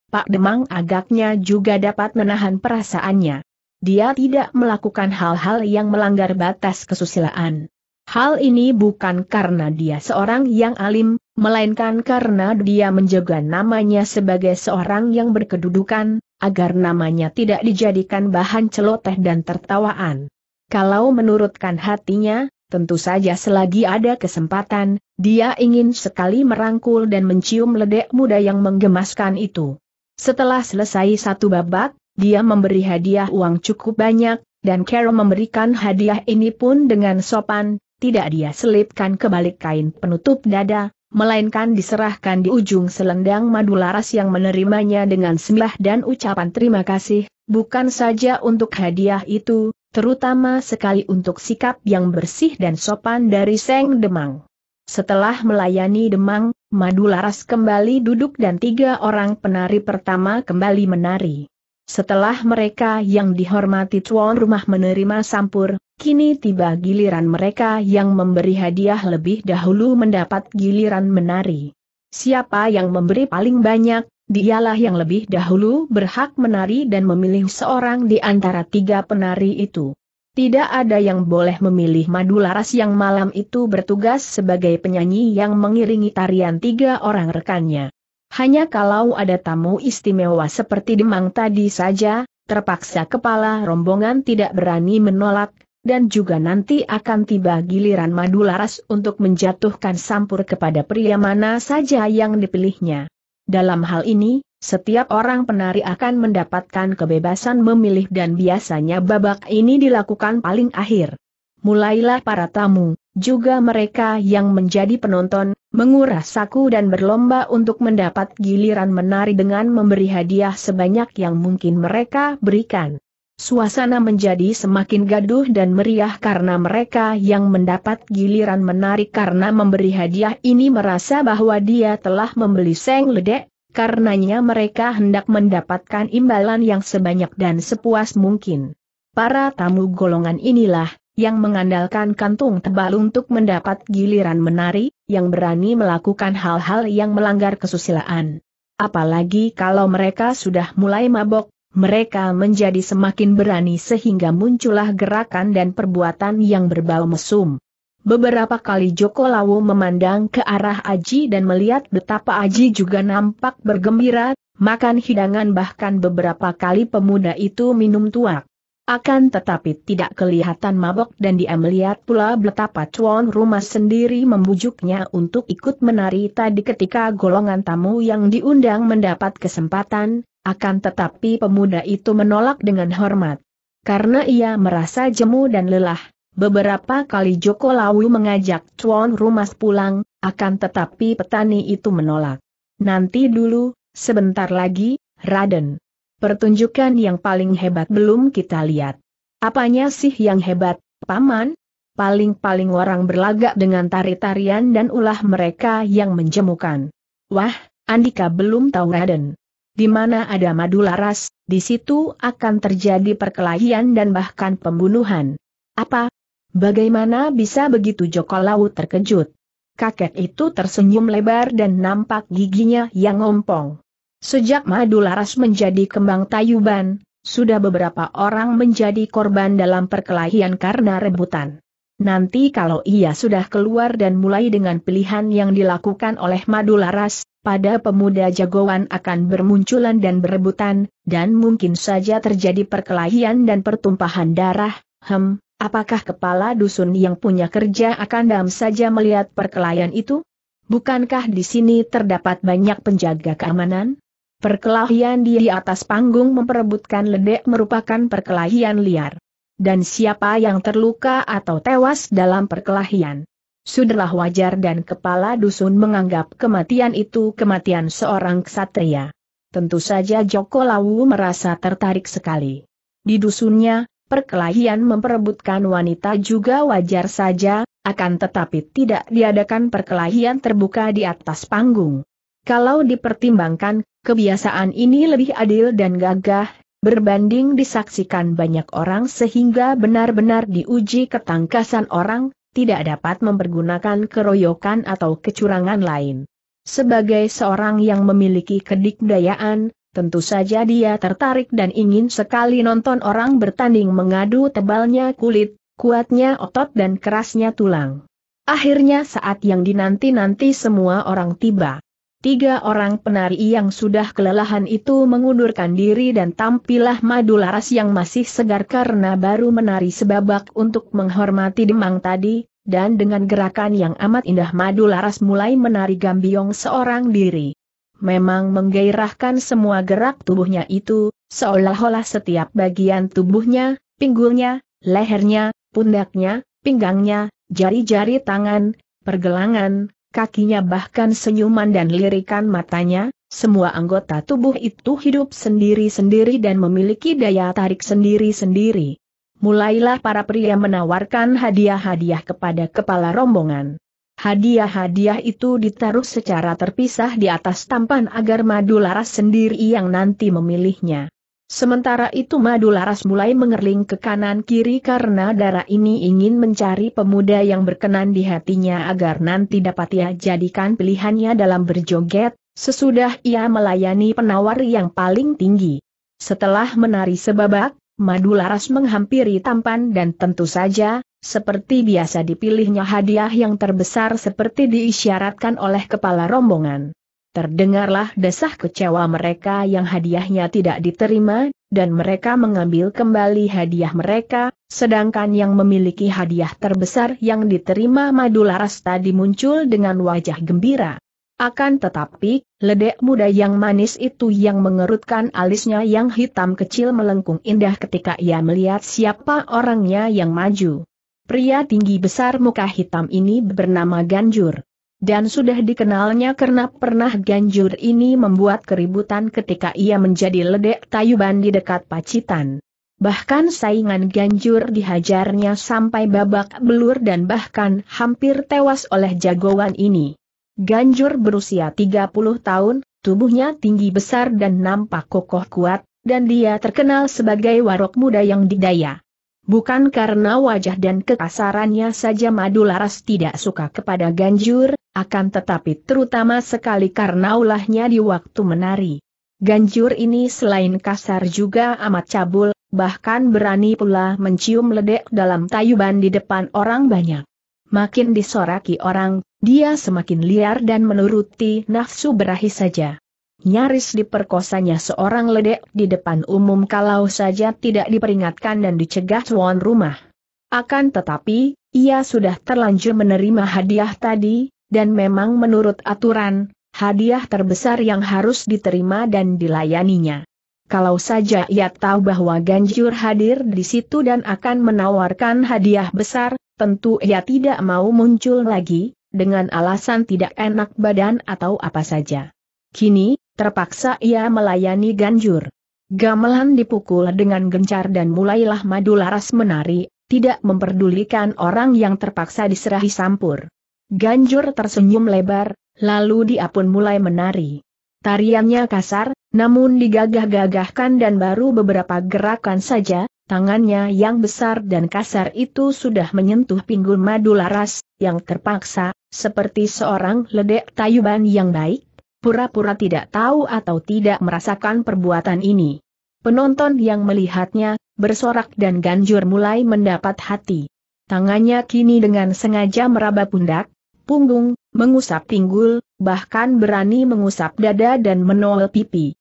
Pak Demang agaknya juga dapat menahan perasaannya. Dia tidak melakukan hal-hal yang melanggar batas kesusilaan. Hal ini bukan karena dia seorang yang alim, melainkan karena dia menjaga namanya sebagai seorang yang berkedudukan, agar namanya tidak dijadikan bahan celoteh dan tertawaan. Kalau menurutkan hatinya, tentu saja selagi ada kesempatan, dia ingin sekali merangkul dan mencium ledek muda yang menggemaskan itu. Setelah selesai satu babak, dia memberi hadiah uang cukup banyak, dan Carol memberikan hadiah ini pun dengan sopan, tidak dia selipkan ke balik kain penutup dada, melainkan diserahkan di ujung selendang madu laras yang menerimanya dengan sembah dan ucapan terima kasih, bukan saja untuk hadiah itu, terutama sekali untuk sikap yang bersih dan sopan dari Seng Demang. Setelah melayani Demang, Madu Laras kembali duduk dan tiga orang penari pertama kembali menari. Setelah mereka yang dihormati tuan rumah menerima sampur, kini tiba giliran mereka yang memberi hadiah lebih dahulu mendapat giliran menari. Siapa yang memberi paling banyak, dialah yang lebih dahulu berhak menari dan memilih seorang di antara tiga penari itu. Tidak ada yang boleh memilih madu laras yang malam itu bertugas sebagai penyanyi yang mengiringi tarian tiga orang rekannya. Hanya kalau ada tamu istimewa seperti Demang tadi saja, terpaksa kepala rombongan tidak berani menolak, dan juga nanti akan tiba giliran madu laras untuk menjatuhkan sampur kepada pria mana saja yang dipilihnya. Dalam hal ini, setiap orang penari akan mendapatkan kebebasan memilih dan biasanya babak ini dilakukan paling akhir mulailah para tamu, juga mereka yang menjadi penonton, menguras saku dan berlomba untuk mendapat giliran menari dengan memberi hadiah sebanyak yang mungkin mereka berikan. Suasana menjadi semakin gaduh dan meriah karena mereka yang mendapat giliran menari karena memberi hadiah ini merasa bahwa dia telah membeli seng ledek, karenanya mereka hendak mendapatkan imbalan yang sebanyak dan sepuas mungkin. Para tamu golongan inilah, yang mengandalkan kantung tebal untuk mendapat giliran menari, yang berani melakukan hal-hal yang melanggar kesusilaan. Apalagi kalau mereka sudah mulai mabok, mereka menjadi semakin berani sehingga muncullah gerakan dan perbuatan yang berbau mesum. Beberapa kali Joko Lawu memandang ke arah Aji dan melihat betapa Aji juga nampak bergembira, makan hidangan bahkan beberapa kali pemuda itu minum tuak. Akan tetapi tidak kelihatan mabok dan dia melihat pula betapa cuan rumah sendiri membujuknya untuk ikut menari tadi ketika golongan tamu yang diundang mendapat kesempatan, akan tetapi pemuda itu menolak dengan hormat. Karena ia merasa jemu dan lelah, beberapa kali Joko Lawu mengajak cuan rumah pulang, akan tetapi petani itu menolak. Nanti dulu, sebentar lagi, Raden. Pertunjukan yang paling hebat belum kita lihat. Apanya sih yang hebat, Paman? Paling-paling orang berlagak dengan tari-tarian dan ulah mereka yang menjemukan. Wah, Andika belum tahu Raden. Di mana ada madu laras, di situ akan terjadi perkelahian dan bahkan pembunuhan. Apa? Bagaimana bisa begitu Joko Laut terkejut? Kakek itu tersenyum lebar dan nampak giginya yang ngompong. Sejak madu menjadi kembang tayuban, sudah beberapa orang menjadi korban dalam perkelahian karena rebutan. Nanti kalau ia sudah keluar dan mulai dengan pilihan yang dilakukan oleh madu pada pemuda jagoan akan bermunculan dan berebutan, dan mungkin saja terjadi perkelahian dan pertumpahan darah, hem, apakah kepala dusun yang punya kerja akan dam saja melihat perkelahian itu? Bukankah di sini terdapat banyak penjaga keamanan? Perkelahian di atas panggung memperebutkan ledek merupakan perkelahian liar. Dan siapa yang terluka atau tewas dalam perkelahian? Sudahlah wajar dan kepala dusun menganggap kematian itu kematian seorang ksatria. Tentu saja Joko Lawu merasa tertarik sekali. Di dusunnya, perkelahian memperebutkan wanita juga wajar saja, akan tetapi tidak diadakan perkelahian terbuka di atas panggung. Kalau dipertimbangkan, Kebiasaan ini lebih adil dan gagah, berbanding disaksikan banyak orang sehingga benar-benar diuji ketangkasan orang, tidak dapat mempergunakan keroyokan atau kecurangan lain. Sebagai seorang yang memiliki kedikdayaan, tentu saja dia tertarik dan ingin sekali nonton orang bertanding mengadu tebalnya kulit, kuatnya otot dan kerasnya tulang. Akhirnya saat yang dinanti-nanti semua orang tiba. Tiga orang penari yang sudah kelelahan itu mengundurkan diri dan tampilah madu laras yang masih segar karena baru menari sebabak untuk menghormati demang tadi, dan dengan gerakan yang amat indah madu laras mulai menari gambiong seorang diri. Memang menggairahkan semua gerak tubuhnya itu, seolah-olah setiap bagian tubuhnya, pinggulnya, lehernya, pundaknya, pinggangnya, jari-jari tangan, pergelangan, kakinya bahkan senyuman dan lirikan matanya, semua anggota tubuh itu hidup sendiri-sendiri dan memiliki daya tarik sendiri-sendiri. Mulailah para pria menawarkan hadiah-hadiah kepada kepala rombongan. Hadiah-hadiah itu ditaruh secara terpisah di atas tampan agar madu laras sendiri yang nanti memilihnya. Sementara itu Madu Laras mulai mengerling ke kanan-kiri karena darah ini ingin mencari pemuda yang berkenan di hatinya agar nanti dapat ia jadikan pilihannya dalam berjoget, sesudah ia melayani penawar yang paling tinggi. Setelah menari sebabak, Madu Laras menghampiri tampan dan tentu saja, seperti biasa dipilihnya hadiah yang terbesar seperti diisyaratkan oleh kepala rombongan. Terdengarlah desah kecewa mereka yang hadiahnya tidak diterima, dan mereka mengambil kembali hadiah mereka, sedangkan yang memiliki hadiah terbesar yang diterima Madularas tadi muncul dengan wajah gembira. Akan tetapi, ledek muda yang manis itu yang mengerutkan alisnya yang hitam kecil melengkung indah ketika ia melihat siapa orangnya yang maju. Pria tinggi besar muka hitam ini bernama Ganjur. Dan sudah dikenalnya karena pernah Ganjur ini membuat keributan ketika ia menjadi ledek tayuban di dekat Pacitan. Bahkan saingan Ganjur dihajarnya sampai babak belur dan bahkan hampir tewas oleh jagoan ini. Ganjur berusia 30 tahun, tubuhnya tinggi besar dan nampak kokoh kuat, dan dia terkenal sebagai warok muda yang didaya. Bukan karena wajah dan kekasarannya saja Madu tidak suka kepada Ganjur, akan tetapi terutama sekali karena ulahnya di waktu menari. Ganjur ini selain kasar juga amat cabul, bahkan berani pula mencium ledek dalam tayuban di depan orang banyak. Makin disoraki orang, dia semakin liar dan menuruti nafsu berahi saja nyaris diperkosanya seorang ledek di depan umum kalau saja tidak diperingatkan dan dicegah tuan rumah. Akan tetapi, ia sudah terlanjur menerima hadiah tadi, dan memang menurut aturan, hadiah terbesar yang harus diterima dan dilayaninya. Kalau saja ia tahu bahwa Ganjur hadir di situ dan akan menawarkan hadiah besar, tentu ia tidak mau muncul lagi, dengan alasan tidak enak badan atau apa saja. Kini, Terpaksa ia melayani ganjur. Gamelan dipukul dengan gencar dan mulailah madu laras menari, tidak memperdulikan orang yang terpaksa diserahi sampur. Ganjur tersenyum lebar, lalu dia pun mulai menari. Tariannya kasar, namun digagah-gagahkan dan baru beberapa gerakan saja, tangannya yang besar dan kasar itu sudah menyentuh pinggul madu laras, yang terpaksa, seperti seorang ledek tayuban yang baik, pura-pura tidak tahu atau tidak merasakan perbuatan ini. Penonton yang melihatnya, bersorak dan ganjur mulai mendapat hati. Tangannya kini dengan sengaja meraba pundak, punggung, mengusap pinggul, bahkan berani mengusap dada dan menol pipi.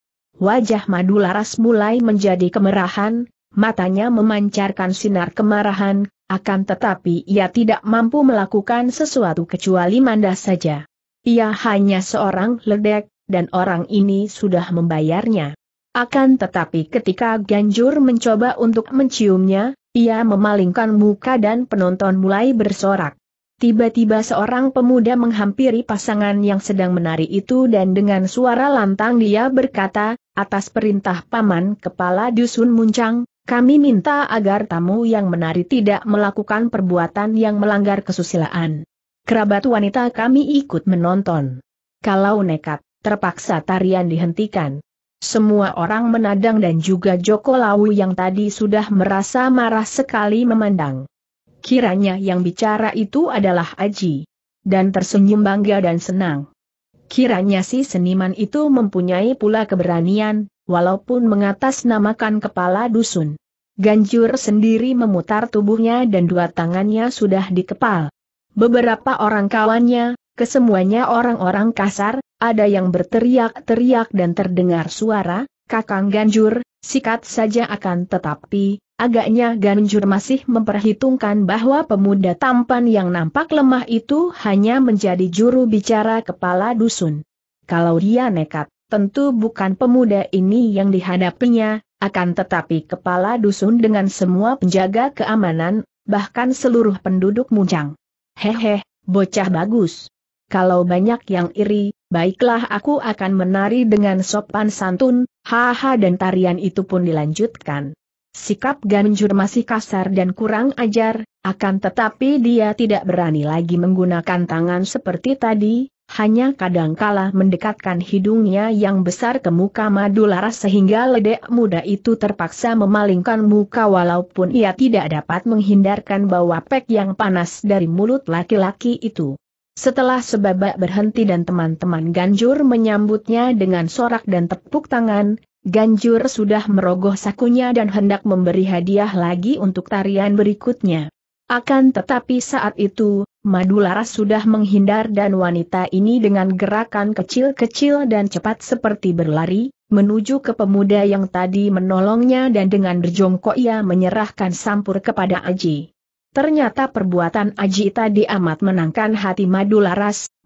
Wajah madu laras mulai menjadi kemerahan, matanya memancarkan sinar kemarahan, akan tetapi ia tidak mampu melakukan sesuatu kecuali mandas saja. Ia hanya seorang ledek, dan orang ini sudah membayarnya. Akan tetapi ketika Ganjur mencoba untuk menciumnya, ia memalingkan muka dan penonton mulai bersorak. Tiba-tiba seorang pemuda menghampiri pasangan yang sedang menari itu dan dengan suara lantang dia berkata, atas perintah paman kepala dusun muncang, kami minta agar tamu yang menari tidak melakukan perbuatan yang melanggar kesusilaan. Kerabat wanita kami ikut menonton. Kalau nekat, terpaksa tarian dihentikan. Semua orang menadang dan juga Joko Lawu yang tadi sudah merasa marah sekali memandang. Kiranya yang bicara itu adalah Aji. Dan tersenyum bangga dan senang. Kiranya si seniman itu mempunyai pula keberanian, walaupun mengatasnamakan kepala dusun. Ganjur sendiri memutar tubuhnya dan dua tangannya sudah dikepal. Beberapa orang kawannya, kesemuanya orang-orang kasar, ada yang berteriak-teriak dan terdengar suara, Kakang Ganjur, sikat saja akan tetapi, agaknya Ganjur masih memperhitungkan bahwa pemuda tampan yang nampak lemah itu hanya menjadi juru bicara kepala dusun. Kalau dia nekat, tentu bukan pemuda ini yang dihadapinya, akan tetapi kepala dusun dengan semua penjaga keamanan, bahkan seluruh penduduk muncang. Hehe, bocah bagus. Kalau banyak yang iri, baiklah aku akan menari dengan sopan santun, haha dan tarian itu pun dilanjutkan. Sikap Ganjur masih kasar dan kurang ajar, akan tetapi dia tidak berani lagi menggunakan tangan seperti tadi, hanya kadang-kala mendekatkan hidungnya yang besar ke muka madu laras sehingga ledek muda itu terpaksa memalingkan muka walaupun ia tidak dapat menghindarkan bau pek yang panas dari mulut laki-laki itu. Setelah sebabak berhenti dan teman-teman Ganjur menyambutnya dengan sorak dan tepuk tangan, Ganjur sudah merogoh sakunya dan hendak memberi hadiah lagi untuk tarian berikutnya. Akan tetapi saat itu, Madularas sudah menghindar dan wanita ini dengan gerakan kecil-kecil dan cepat seperti berlari, menuju ke pemuda yang tadi menolongnya dan dengan berjongkok ia menyerahkan sampur kepada Aji. Ternyata perbuatan Aji tadi amat menangkan hati madu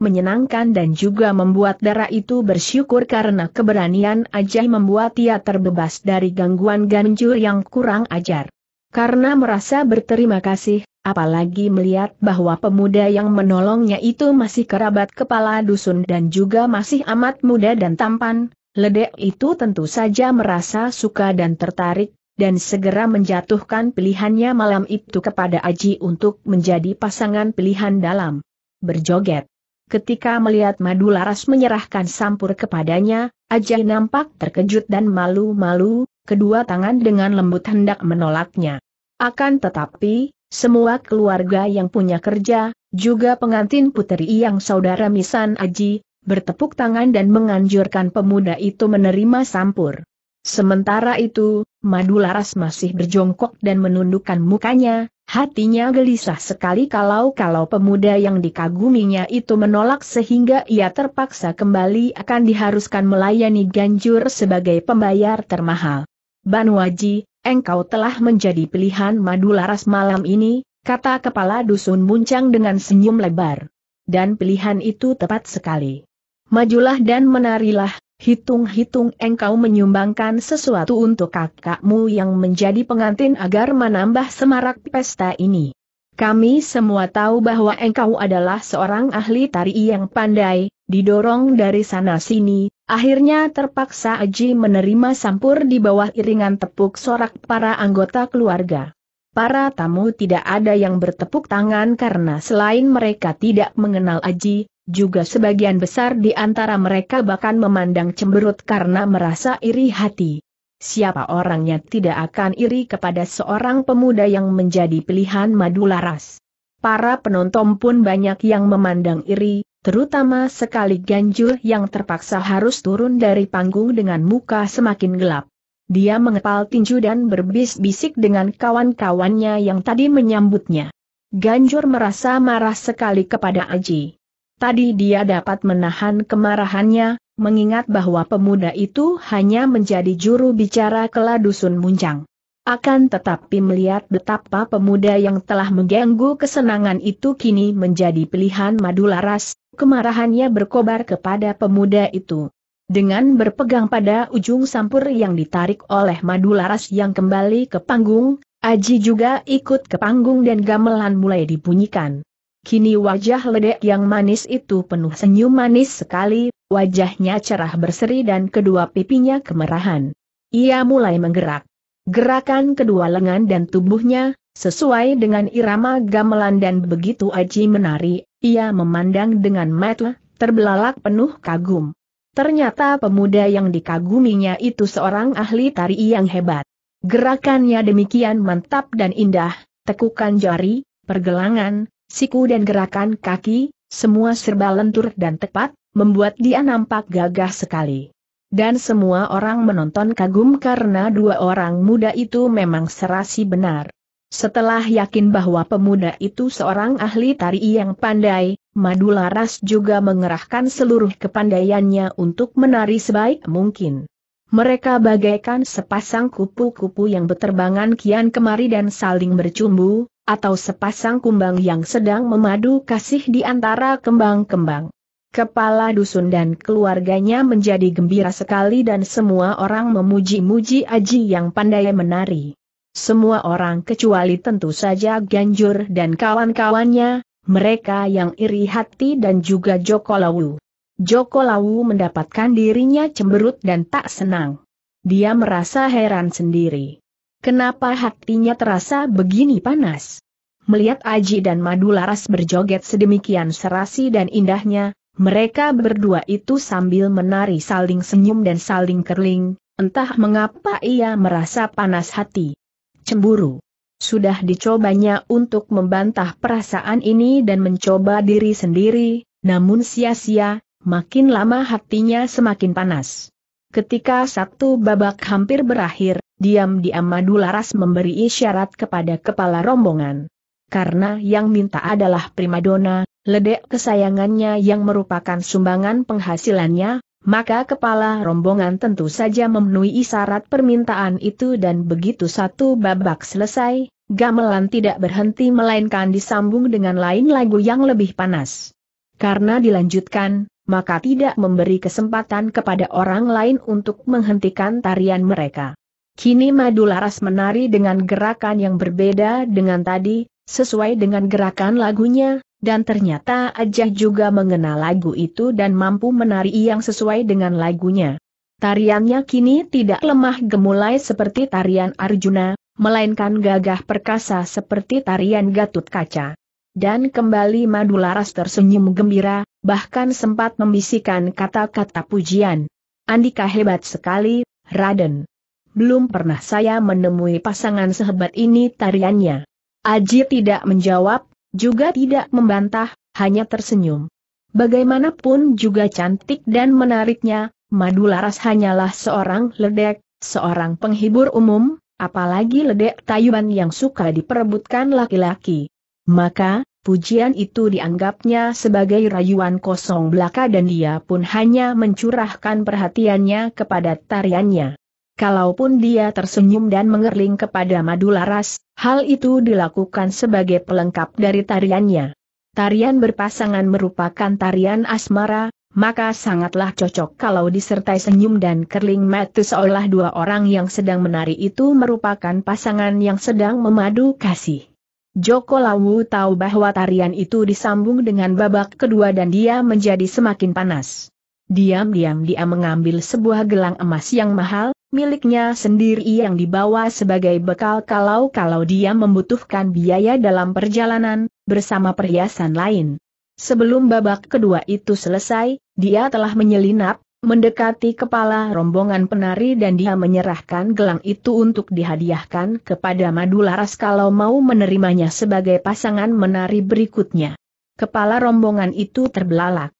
menyenangkan dan juga membuat darah itu bersyukur karena keberanian Aji membuat ia terbebas dari gangguan ganjur yang kurang ajar. Karena merasa berterima kasih, apalagi melihat bahwa pemuda yang menolongnya itu masih kerabat kepala dusun dan juga masih amat muda dan tampan, ledek itu tentu saja merasa suka dan tertarik, dan segera menjatuhkan pilihannya malam itu kepada Aji untuk menjadi pasangan pilihan dalam berjoget. Ketika melihat Madu Laras menyerahkan sampur kepadanya, Aji nampak terkejut dan malu-malu, kedua tangan dengan lembut hendak menolaknya. Akan tetapi, semua keluarga yang punya kerja, juga pengantin puteri yang saudara Misan Aji, bertepuk tangan dan menganjurkan pemuda itu menerima sampur. Sementara itu, Madularas masih berjongkok dan menundukkan mukanya, hatinya gelisah sekali kalau-kalau pemuda yang dikaguminya itu menolak sehingga ia terpaksa kembali akan diharuskan melayani Ganjur sebagai pembayar termahal. Banwaji, engkau telah menjadi pilihan madu laras malam ini, kata kepala dusun muncang dengan senyum lebar. Dan pilihan itu tepat sekali. Majulah dan menarilah, hitung-hitung engkau menyumbangkan sesuatu untuk kakakmu yang menjadi pengantin agar menambah semarak pesta ini. Kami semua tahu bahwa engkau adalah seorang ahli tari yang pandai, didorong dari sana-sini, Akhirnya terpaksa Aji menerima sampur di bawah iringan tepuk sorak para anggota keluarga. Para tamu tidak ada yang bertepuk tangan karena selain mereka tidak mengenal Aji, juga sebagian besar di antara mereka bahkan memandang cemberut karena merasa iri hati. Siapa orangnya tidak akan iri kepada seorang pemuda yang menjadi pilihan madu laras. Para penonton pun banyak yang memandang iri, terutama sekali Ganjur yang terpaksa harus turun dari panggung dengan muka semakin gelap. Dia mengepal tinju dan berbisik-bisik dengan kawan-kawannya yang tadi menyambutnya. Ganjur merasa marah sekali kepada Aji. Tadi dia dapat menahan kemarahannya, mengingat bahwa pemuda itu hanya menjadi juru bicara keladusun Muncang. Akan tetapi melihat betapa pemuda yang telah mengganggu kesenangan itu kini menjadi pilihan madu laras, kemarahannya berkobar kepada pemuda itu. Dengan berpegang pada ujung sampur yang ditarik oleh madu laras yang kembali ke panggung, Aji juga ikut ke panggung dan gamelan mulai dibunyikan. Kini wajah ledek yang manis itu penuh senyum manis sekali, wajahnya cerah berseri dan kedua pipinya kemerahan. Ia mulai menggerak. Gerakan kedua lengan dan tubuhnya, sesuai dengan irama gamelan dan begitu Aji menari, ia memandang dengan mata terbelalak penuh kagum. Ternyata pemuda yang dikaguminya itu seorang ahli tari yang hebat. Gerakannya demikian mantap dan indah, tekukan jari, pergelangan, siku dan gerakan kaki, semua serba lentur dan tepat, membuat dia nampak gagah sekali. Dan semua orang menonton kagum karena dua orang muda itu memang serasi benar. Setelah yakin bahwa pemuda itu seorang ahli tari yang pandai, Madularas juga mengerahkan seluruh kepandaiannya untuk menari sebaik mungkin. Mereka bagaikan sepasang kupu-kupu yang berterbangan kian kemari dan saling bercumbu, atau sepasang kumbang yang sedang memadu kasih di antara kembang-kembang. Kepala dusun dan keluarganya menjadi gembira sekali dan semua orang memuji-muji Aji yang pandai menari. Semua orang kecuali tentu saja Ganjur dan kawan-kawannya, mereka yang iri hati dan juga Joko Lawu. Joko Lawu mendapatkan dirinya cemberut dan tak senang. Dia merasa heran sendiri. Kenapa hatinya terasa begini panas? Melihat Aji dan Madu Laras berjoget sedemikian serasi dan indahnya, mereka berdua itu sambil menari saling senyum dan saling kerling, entah mengapa ia merasa panas hati. Cemburu. Sudah dicobanya untuk membantah perasaan ini dan mencoba diri sendiri, namun sia-sia, makin lama hatinya semakin panas. Ketika satu babak hampir berakhir, diam-diam Madu Laras memberi isyarat kepada kepala rombongan. Karena yang minta adalah primadona, ledek kesayangannya yang merupakan sumbangan penghasilannya, maka kepala rombongan tentu saja memenuhi syarat permintaan itu dan begitu satu babak selesai, gamelan tidak berhenti melainkan disambung dengan lain lagu yang lebih panas. Karena dilanjutkan, maka tidak memberi kesempatan kepada orang lain untuk menghentikan tarian mereka. Kini madu laras menari dengan gerakan yang berbeda dengan tadi, sesuai dengan gerakan lagunya, dan ternyata Ajah juga mengenal lagu itu dan mampu menari yang sesuai dengan lagunya. Tariannya kini tidak lemah gemulai seperti tarian Arjuna, melainkan gagah perkasa seperti tarian Gatut Kaca. Dan kembali Madularas tersenyum gembira, bahkan sempat membisikkan kata-kata pujian. Andika hebat sekali, Raden. Belum pernah saya menemui pasangan sehebat ini tariannya. Aji tidak menjawab, juga tidak membantah, hanya tersenyum. Bagaimanapun juga cantik dan menariknya, Madu Laras hanyalah seorang ledek, seorang penghibur umum, apalagi ledek tayuban yang suka diperebutkan laki-laki. Maka, pujian itu dianggapnya sebagai rayuan kosong belaka dan dia pun hanya mencurahkan perhatiannya kepada tariannya. Kalaupun dia tersenyum dan mengerling kepada madu hal itu dilakukan sebagai pelengkap dari tariannya. Tarian berpasangan merupakan tarian asmara, maka sangatlah cocok kalau disertai senyum dan kerling mata seolah dua orang yang sedang menari itu merupakan pasangan yang sedang memadu kasih. Joko Lawu tahu bahwa tarian itu disambung dengan babak kedua dan dia menjadi semakin panas. Diam-diam dia mengambil sebuah gelang emas yang mahal, miliknya sendiri yang dibawa sebagai bekal kalau-kalau dia membutuhkan biaya dalam perjalanan, bersama perhiasan lain. Sebelum babak kedua itu selesai, dia telah menyelinap, mendekati kepala rombongan penari dan dia menyerahkan gelang itu untuk dihadiahkan kepada Madularas kalau mau menerimanya sebagai pasangan menari berikutnya. Kepala rombongan itu terbelalak.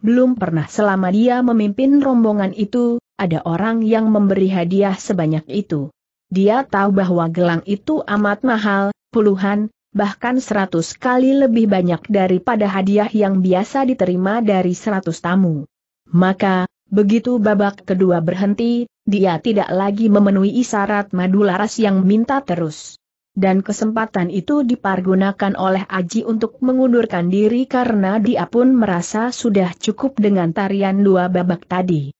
Belum pernah selama dia memimpin rombongan itu, ada orang yang memberi hadiah sebanyak itu. Dia tahu bahwa gelang itu amat mahal, puluhan, bahkan seratus kali lebih banyak daripada hadiah yang biasa diterima dari seratus tamu. Maka, begitu babak kedua berhenti, dia tidak lagi memenuhi isyarat Madularas yang minta terus. Dan kesempatan itu dipergunakan oleh Aji untuk mengundurkan diri karena dia pun merasa sudah cukup dengan tarian dua babak tadi.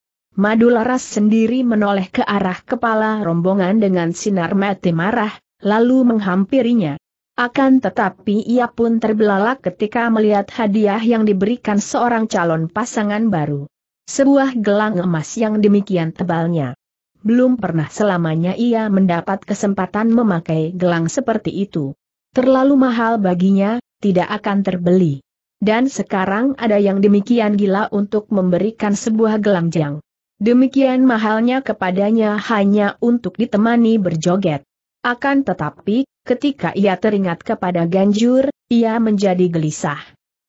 Madu Laras sendiri menoleh ke arah kepala rombongan dengan sinar mati marah, lalu menghampirinya. Akan tetapi ia pun terbelalak ketika melihat hadiah yang diberikan seorang calon pasangan baru. Sebuah gelang emas yang demikian tebalnya. Belum pernah selamanya ia mendapat kesempatan memakai gelang seperti itu. Terlalu mahal baginya, tidak akan terbeli. Dan sekarang ada yang demikian gila untuk memberikan sebuah gelang jang. Demikian mahalnya kepadanya hanya untuk ditemani berjoget. Akan tetapi, ketika ia teringat kepada Ganjur, ia menjadi gelisah.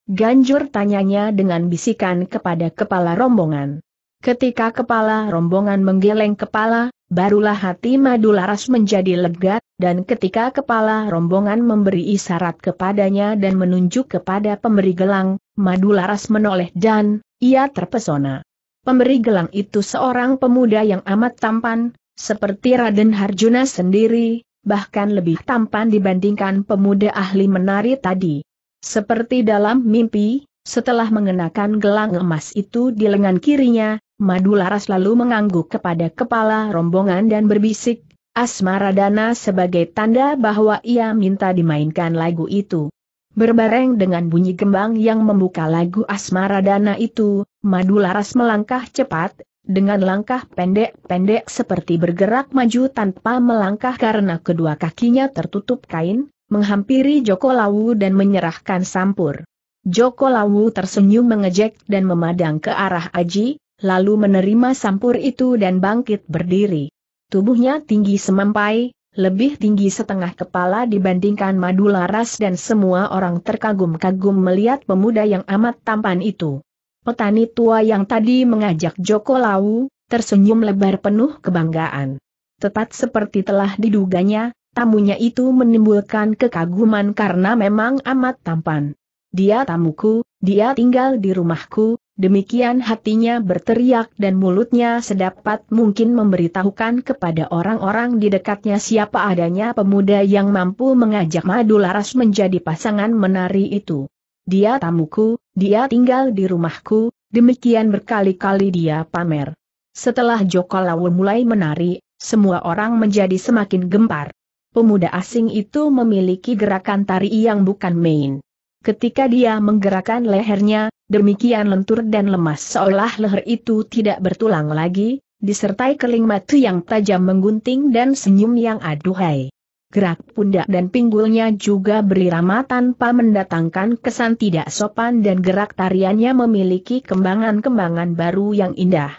Ganjur tanyanya dengan bisikan kepada kepala rombongan. Ketika kepala rombongan menggeleng kepala, barulah hati Madularas menjadi lega, dan ketika kepala rombongan memberi isyarat kepadanya dan menunjuk kepada pemberi gelang, Madularas menoleh dan, ia terpesona. Pemberi gelang itu seorang pemuda yang amat tampan, seperti Raden Harjuna sendiri, bahkan lebih tampan dibandingkan pemuda ahli menari tadi. Seperti dalam mimpi, setelah mengenakan gelang emas itu di lengan kirinya, Laras lalu mengangguk kepada kepala rombongan dan berbisik, Asmaradana sebagai tanda bahwa ia minta dimainkan lagu itu. Berbareng dengan bunyi gembang yang membuka lagu asmara dana itu, madu laras melangkah cepat, dengan langkah pendek-pendek seperti bergerak maju tanpa melangkah karena kedua kakinya tertutup kain, menghampiri Joko Lawu dan menyerahkan sampur. Joko Lawu tersenyum mengejek dan memandang ke arah Aji, lalu menerima sampur itu dan bangkit berdiri. Tubuhnya tinggi semampai, lebih tinggi setengah kepala dibandingkan madu laras dan semua orang terkagum-kagum melihat pemuda yang amat tampan itu. Petani tua yang tadi mengajak Joko Lau, tersenyum lebar penuh kebanggaan. Tepat seperti telah diduganya, tamunya itu menimbulkan kekaguman karena memang amat tampan. Dia tamuku, dia tinggal di rumahku, Demikian hatinya berteriak dan mulutnya sedapat mungkin memberitahukan kepada orang-orang di dekatnya siapa adanya pemuda yang mampu mengajak Madu Laras menjadi pasangan menari itu. Dia tamuku, dia tinggal di rumahku, demikian berkali-kali dia pamer. Setelah Joko Lawu mulai menari, semua orang menjadi semakin gempar. Pemuda asing itu memiliki gerakan tari yang bukan main. Ketika dia menggerakkan lehernya, demikian lentur dan lemas seolah leher itu tidak bertulang lagi, disertai keling mata yang tajam menggunting dan senyum yang aduhai. Gerak pundak dan pinggulnya juga berirama tanpa mendatangkan kesan tidak sopan dan gerak tariannya memiliki kembangan-kembangan baru yang indah.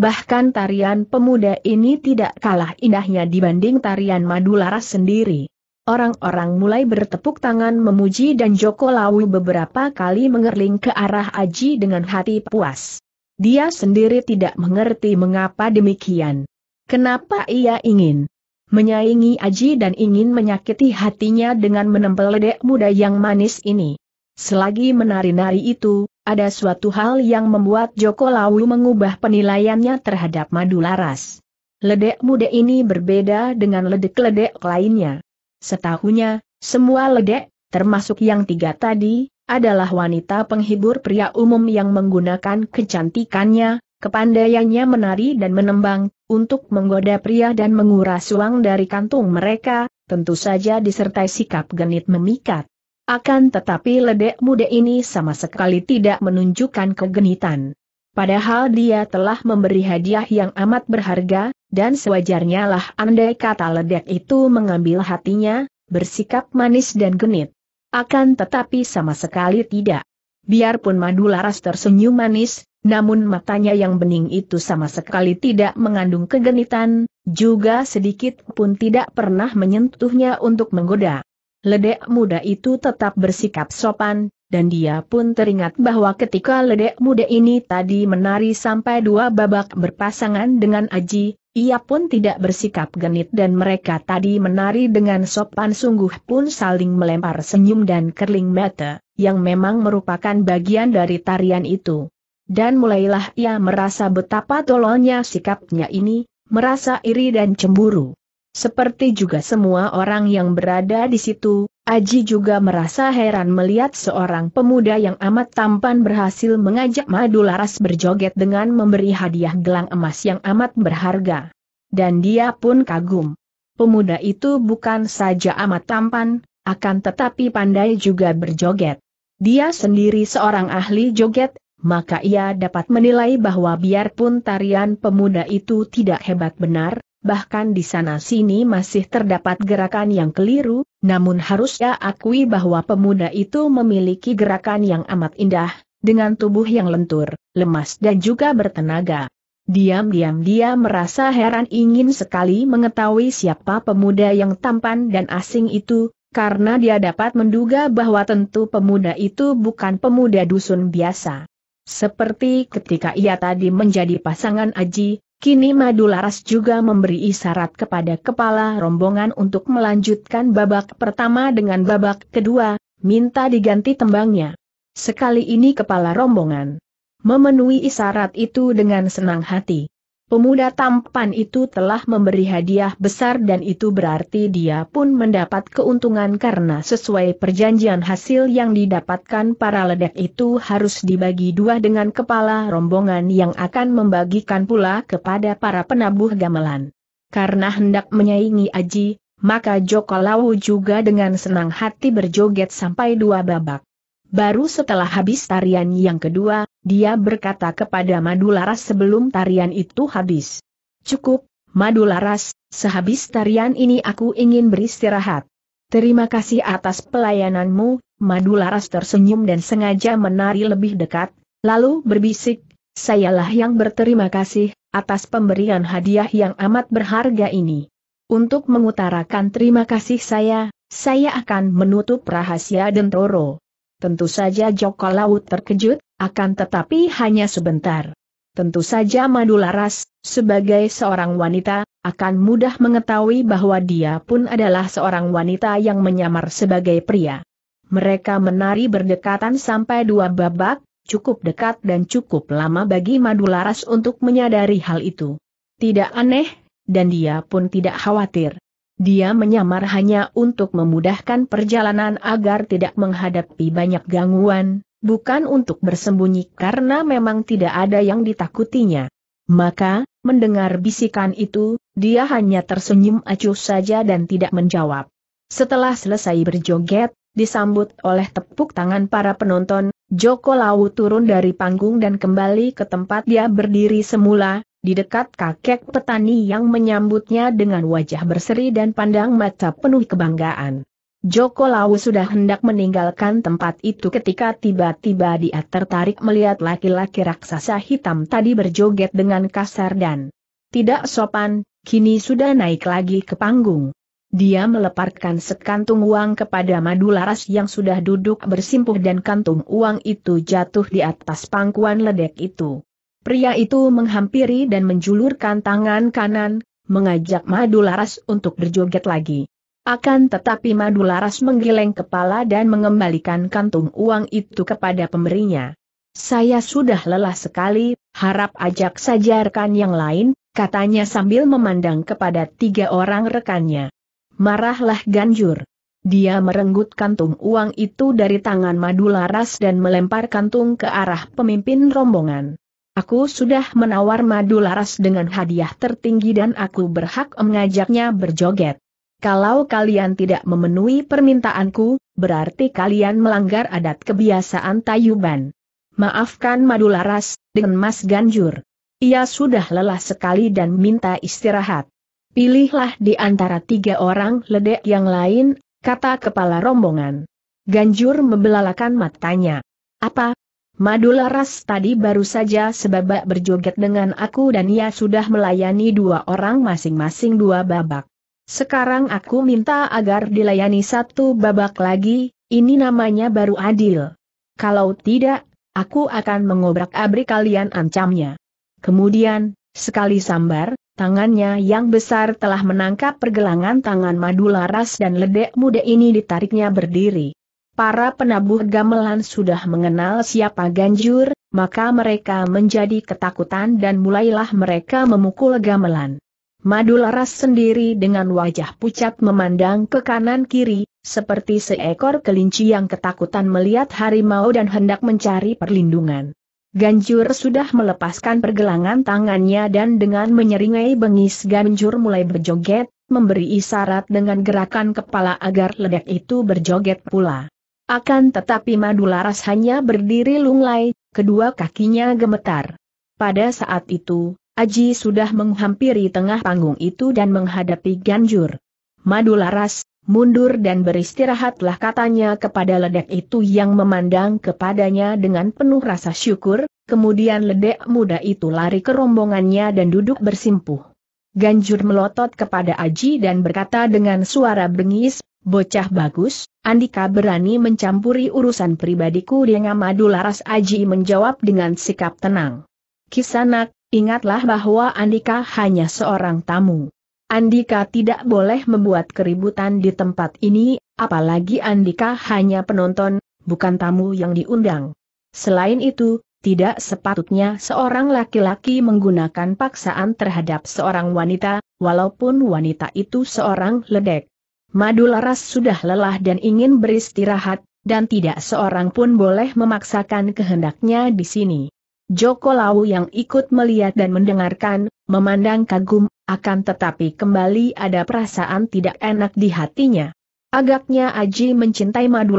Bahkan tarian pemuda ini tidak kalah indahnya dibanding tarian Madularas sendiri. Orang-orang mulai bertepuk tangan memuji dan Joko Lawu beberapa kali mengerling ke arah Aji dengan hati puas. Dia sendiri tidak mengerti mengapa demikian. Kenapa ia ingin menyaingi Aji dan ingin menyakiti hatinya dengan menempel ledek muda yang manis ini. Selagi menari-nari itu, ada suatu hal yang membuat Joko Lawu mengubah penilaiannya terhadap madu laras. Ledek muda ini berbeda dengan ledek-ledek lainnya. Setahunya, semua ledek, termasuk yang tiga tadi, adalah wanita penghibur pria umum yang menggunakan kecantikannya, kepandaiannya menari dan menembang, untuk menggoda pria dan menguras uang dari kantung mereka, tentu saja disertai sikap genit memikat. Akan tetapi ledek muda ini sama sekali tidak menunjukkan kegenitan. Padahal dia telah memberi hadiah yang amat berharga, dan sewajarnya lah andai kata ledek itu mengambil hatinya, bersikap manis dan genit. Akan tetapi sama sekali tidak. Biarpun madu laras tersenyum manis, namun matanya yang bening itu sama sekali tidak mengandung kegenitan, juga sedikit pun tidak pernah menyentuhnya untuk menggoda. Ledek muda itu tetap bersikap sopan, dan dia pun teringat bahwa ketika ledek muda ini tadi menari sampai dua babak berpasangan dengan Aji, ia pun tidak bersikap genit dan mereka tadi menari dengan sopan sungguh pun saling melempar senyum dan kerling mata, yang memang merupakan bagian dari tarian itu. Dan mulailah ia merasa betapa tololnya sikapnya ini, merasa iri dan cemburu. Seperti juga semua orang yang berada di situ, Aji juga merasa heran melihat seorang pemuda yang amat tampan berhasil mengajak madu laras berjoget dengan memberi hadiah gelang emas yang amat berharga. Dan dia pun kagum. Pemuda itu bukan saja amat tampan, akan tetapi pandai juga berjoget. Dia sendiri seorang ahli joget, maka ia dapat menilai bahwa biarpun tarian pemuda itu tidak hebat benar, bahkan di sana-sini masih terdapat gerakan yang keliru, namun harusnya akui bahwa pemuda itu memiliki gerakan yang amat indah, dengan tubuh yang lentur, lemas dan juga bertenaga. Diam-diam dia merasa heran ingin sekali mengetahui siapa pemuda yang tampan dan asing itu, karena dia dapat menduga bahwa tentu pemuda itu bukan pemuda dusun biasa. Seperti ketika ia tadi menjadi pasangan Aji, Kini Madularas juga memberi isyarat kepada kepala rombongan untuk melanjutkan babak pertama dengan babak kedua, minta diganti tembangnya. Sekali ini kepala rombongan memenuhi isyarat itu dengan senang hati. Pemuda tampan itu telah memberi hadiah besar dan itu berarti dia pun mendapat keuntungan karena sesuai perjanjian hasil yang didapatkan para ledek itu harus dibagi dua dengan kepala rombongan yang akan membagikan pula kepada para penabuh gamelan. Karena hendak menyaingi Aji, maka Joko Lawu juga dengan senang hati berjoget sampai dua babak. Baru setelah habis tarian yang kedua, dia berkata kepada Madularas sebelum tarian itu habis. Cukup, Madularas, sehabis tarian ini aku ingin beristirahat. Terima kasih atas pelayananmu, Madularas tersenyum dan sengaja menari lebih dekat, lalu berbisik, sayalah yang berterima kasih, atas pemberian hadiah yang amat berharga ini. Untuk mengutarakan terima kasih saya, saya akan menutup rahasia Dentoro. Tentu saja Joko Laut terkejut, akan tetapi hanya sebentar. Tentu saja Madularas, sebagai seorang wanita, akan mudah mengetahui bahwa dia pun adalah seorang wanita yang menyamar sebagai pria. Mereka menari berdekatan sampai dua babak, cukup dekat dan cukup lama bagi Madularas untuk menyadari hal itu. Tidak aneh, dan dia pun tidak khawatir. Dia menyamar hanya untuk memudahkan perjalanan agar tidak menghadapi banyak gangguan, bukan untuk bersembunyi karena memang tidak ada yang ditakutinya. Maka, mendengar bisikan itu, dia hanya tersenyum acuh saja dan tidak menjawab. Setelah selesai berjoget, disambut oleh tepuk tangan para penonton, Joko Lau turun dari panggung dan kembali ke tempat dia berdiri semula, di dekat kakek petani yang menyambutnya dengan wajah berseri dan pandang mata penuh kebanggaan. Joko Lawu sudah hendak meninggalkan tempat itu ketika tiba-tiba dia tertarik melihat laki-laki raksasa hitam tadi berjoget dengan kasar dan tidak sopan, kini sudah naik lagi ke panggung. Dia meleparkan sekantung uang kepada Madularas yang sudah duduk bersimpuh dan kantung uang itu jatuh di atas pangkuan ledek itu. Pria itu menghampiri dan menjulurkan tangan kanan, mengajak Madularas untuk berjoget lagi. Akan tetapi Madularas menggeleng kepala dan mengembalikan kantung uang itu kepada pemberinya. Saya sudah lelah sekali, harap ajak saja rekan yang lain, katanya sambil memandang kepada tiga orang rekannya. Marahlah Ganjur. Dia merenggut kantung uang itu dari tangan Madularas dan melempar kantung ke arah pemimpin rombongan. Aku sudah menawar Madularas dengan hadiah tertinggi dan aku berhak mengajaknya berjoget. Kalau kalian tidak memenuhi permintaanku, berarti kalian melanggar adat kebiasaan Tayuban. Maafkan Madularas, dengan Mas Ganjur. Ia sudah lelah sekali dan minta istirahat. Pilihlah di antara tiga orang ledek yang lain, kata kepala rombongan. Ganjur membelalakan matanya. Apa? Madularas tadi baru saja sebabak berjoget dengan aku dan ia sudah melayani dua orang masing-masing dua babak. Sekarang aku minta agar dilayani satu babak lagi, ini namanya baru adil. Kalau tidak, aku akan mengobrak-abrik kalian ancamnya. Kemudian, sekali sambar, tangannya yang besar telah menangkap pergelangan tangan madu laras dan ledek muda ini ditariknya berdiri. Para penabuh gamelan sudah mengenal siapa ganjur, maka mereka menjadi ketakutan dan mulailah mereka memukul gamelan. Madu Laras sendiri dengan wajah pucat memandang ke kanan kiri, seperti seekor kelinci yang ketakutan melihat harimau dan hendak mencari perlindungan. Ganjur sudah melepaskan pergelangan tangannya dan dengan menyeringai bengis Ganjur mulai berjoget, memberi isyarat dengan gerakan kepala agar ledak itu berjoget pula. Akan tetapi Madularas hanya berdiri lunglai, kedua kakinya gemetar. Pada saat itu, Aji sudah menghampiri tengah panggung itu dan menghadapi Ganjur. Madu Laras, mundur dan beristirahatlah katanya kepada ledek itu yang memandang kepadanya dengan penuh rasa syukur, kemudian ledek muda itu lari ke rombongannya dan duduk bersimpuh. Ganjur melotot kepada Aji dan berkata dengan suara bengis, Bocah bagus, Andika berani mencampuri urusan pribadiku dengan Madu Laras Aji menjawab dengan sikap tenang. Kisanak, Ingatlah bahwa Andika hanya seorang tamu. Andika tidak boleh membuat keributan di tempat ini, apalagi Andika hanya penonton, bukan tamu yang diundang. Selain itu, tidak sepatutnya seorang laki-laki menggunakan paksaan terhadap seorang wanita, walaupun wanita itu seorang ledek. Madu Laras sudah lelah dan ingin beristirahat, dan tidak seorang pun boleh memaksakan kehendaknya di sini. Joko Lau yang ikut melihat dan mendengarkan, memandang kagum, akan tetapi kembali ada perasaan tidak enak di hatinya. Agaknya Aji mencintai madu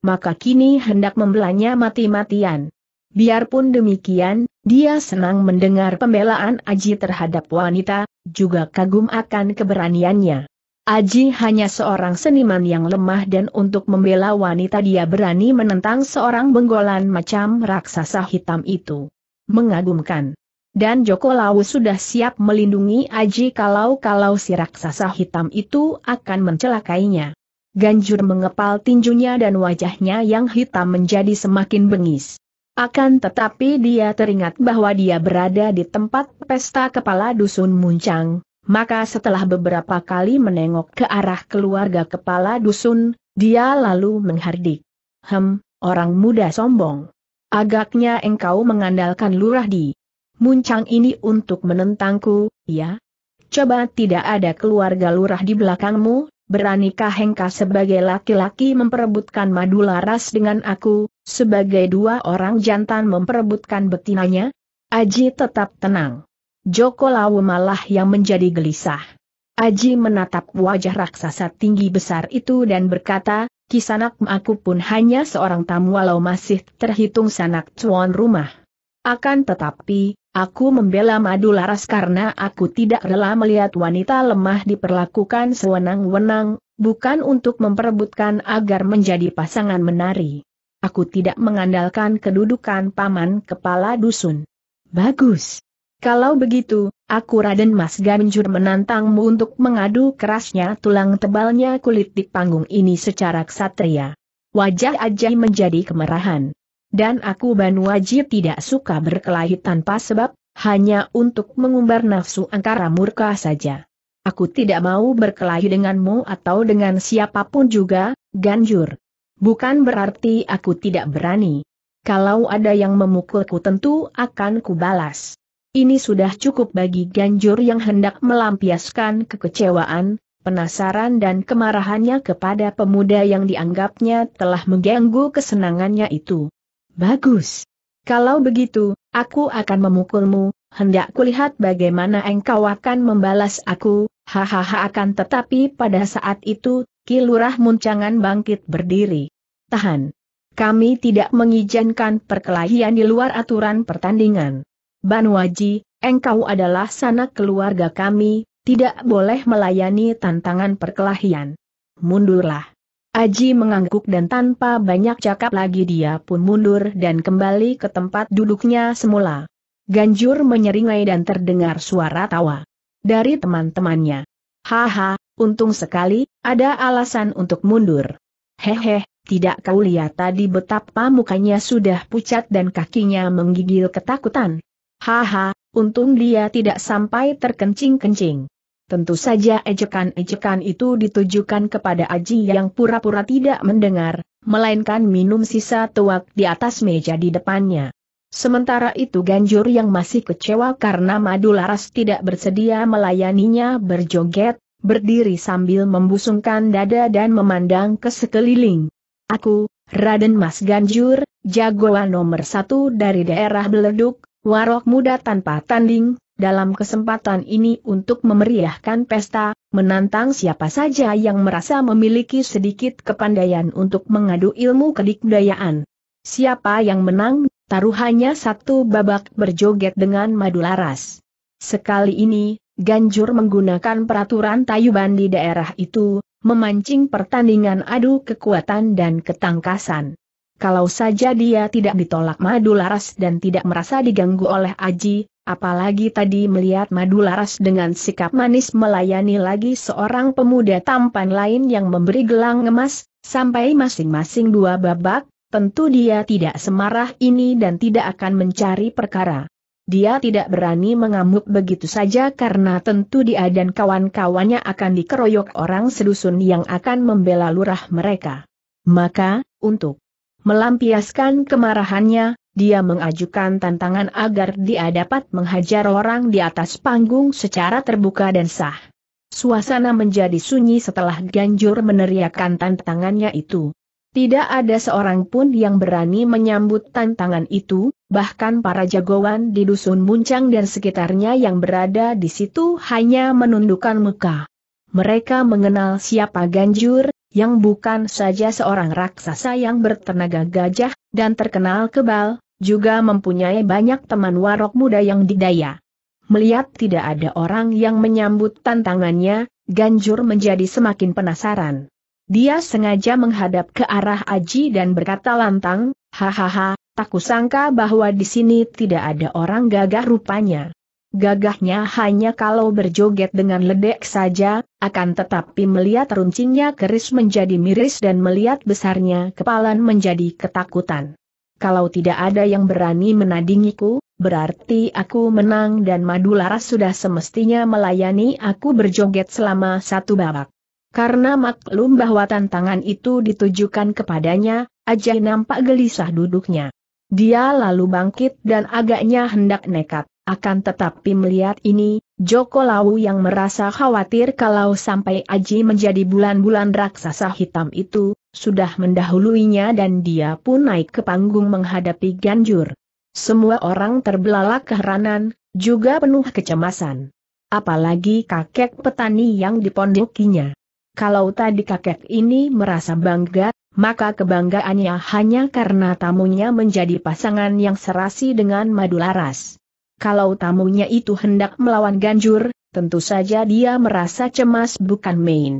maka kini hendak membelanya mati-matian. Biarpun demikian, dia senang mendengar pembelaan Aji terhadap wanita, juga kagum akan keberaniannya. Aji hanya seorang seniman yang lemah dan untuk membela wanita dia berani menentang seorang benggolan macam raksasa hitam itu. Mengagumkan. Dan Joko Lau sudah siap melindungi Aji kalau-kalau si raksasa hitam itu akan mencelakainya. Ganjur mengepal tinjunya dan wajahnya yang hitam menjadi semakin bengis. Akan tetapi dia teringat bahwa dia berada di tempat pesta kepala dusun Muncang, maka setelah beberapa kali menengok ke arah keluarga kepala dusun, dia lalu menghardik. Hem, orang muda sombong. Agaknya engkau mengandalkan lurah di muncang ini untuk menentangku, ya? Coba tidak ada keluarga lurah di belakangmu, beranikah engkau sebagai laki-laki memperebutkan madu laras dengan aku, sebagai dua orang jantan memperebutkan betinanya? Aji tetap tenang. Joko Lawu malah yang menjadi gelisah. Aji menatap wajah raksasa tinggi besar itu dan berkata, Kisanak aku pun hanya seorang tamu walau masih terhitung sanak tuan rumah. Akan tetapi, aku membela madu laras karena aku tidak rela melihat wanita lemah diperlakukan sewenang-wenang, bukan untuk memperebutkan agar menjadi pasangan menari. Aku tidak mengandalkan kedudukan paman kepala dusun. Bagus. Kalau begitu, aku Raden Mas Ganjur menantangmu untuk mengadu kerasnya tulang tebalnya kulit di panggung ini secara ksatria. Wajah Ajai menjadi kemerahan. Dan aku Banu Wajib tidak suka berkelahi tanpa sebab, hanya untuk mengumbar nafsu angkara murka saja. Aku tidak mau berkelahi denganmu atau dengan siapapun juga, Ganjur. Bukan berarti aku tidak berani. Kalau ada yang memukulku tentu akan kubalas. Ini sudah cukup bagi Ganjur yang hendak melampiaskan kekecewaan, penasaran dan kemarahannya kepada pemuda yang dianggapnya telah mengganggu kesenangannya itu. Bagus. Kalau begitu, aku akan memukulmu, hendak kulihat bagaimana engkau akan membalas aku, hahaha akan tetapi pada saat itu, Kilurah Muncangan bangkit berdiri. Tahan. Kami tidak mengizinkan perkelahian di luar aturan pertandingan. Aji, engkau adalah sanak keluarga kami, tidak boleh melayani tantangan perkelahian. Mundurlah. Aji mengangguk dan tanpa banyak cakap lagi dia pun mundur dan kembali ke tempat duduknya semula. Ganjur menyeringai dan terdengar suara tawa dari teman-temannya. Haha, untung sekali, ada alasan untuk mundur. Hehe, tidak kau lihat tadi betapa mukanya sudah pucat dan kakinya menggigil ketakutan. Haha, untung dia tidak sampai terkencing-kencing. Tentu saja ejekan-ejekan itu ditujukan kepada Aji yang pura-pura tidak mendengar, melainkan minum sisa tuak di atas meja di depannya. Sementara itu Ganjur yang masih kecewa karena madu laras tidak bersedia melayaninya berjoget, berdiri sambil membusungkan dada dan memandang ke sekeliling. Aku, Raden Mas Ganjur, jagoan nomor satu dari daerah Beleduk, Warok muda tanpa tanding, dalam kesempatan ini untuk memeriahkan pesta, menantang siapa saja yang merasa memiliki sedikit kepandaian untuk mengadu ilmu kedikdayaan. Siapa yang menang, taruhannya satu babak berjoget dengan madu laras. Sekali ini, Ganjur menggunakan peraturan tayuban di daerah itu, memancing pertandingan adu kekuatan dan ketangkasan. Kalau saja dia tidak ditolak madu laras dan tidak merasa diganggu oleh Aji, apalagi tadi melihat madu laras dengan sikap manis melayani lagi seorang pemuda tampan lain yang memberi gelang emas, sampai masing-masing dua babak, tentu dia tidak semarah ini dan tidak akan mencari perkara. Dia tidak berani mengamuk begitu saja karena tentu dia dan kawan-kawannya akan dikeroyok orang sedusun yang akan membela lurah mereka. Maka, untuk Melampiaskan kemarahannya, dia mengajukan tantangan agar dia dapat menghajar orang di atas panggung secara terbuka dan sah. Suasana menjadi sunyi setelah Ganjur meneriakkan tantangannya itu. Tidak ada seorang pun yang berani menyambut tantangan itu, bahkan para jagoan di dusun Muncang dan sekitarnya yang berada di situ hanya menundukkan muka. Mereka mengenal siapa Ganjur, yang bukan saja seorang raksasa yang bertenaga gajah, dan terkenal kebal, juga mempunyai banyak teman warok muda yang didaya. Melihat tidak ada orang yang menyambut tantangannya, Ganjur menjadi semakin penasaran. Dia sengaja menghadap ke arah Aji dan berkata lantang, Hahaha, tak kusangka bahwa di sini tidak ada orang gagah rupanya. Gagahnya hanya kalau berjoget dengan ledek saja, akan tetapi melihat runcingnya keris menjadi miris dan melihat besarnya kepalan menjadi ketakutan. Kalau tidak ada yang berani menandingiku, berarti aku menang dan Madulara sudah semestinya melayani aku berjoget selama satu babak. Karena maklum bahwa tantangan itu ditujukan kepadanya, Ajay nampak gelisah duduknya. Dia lalu bangkit dan agaknya hendak nekat. Akan tetapi melihat ini, Joko Lau yang merasa khawatir kalau sampai Aji menjadi bulan-bulan raksasa hitam itu, sudah mendahuluinya dan dia pun naik ke panggung menghadapi Ganjur. Semua orang terbelalak keheranan, juga penuh kecemasan. Apalagi kakek petani yang dipondokinya. Kalau tadi kakek ini merasa bangga, maka kebanggaannya hanya karena tamunya menjadi pasangan yang serasi dengan madu laras kalau tamunya itu hendak melawan ganjur, tentu saja dia merasa cemas bukan main.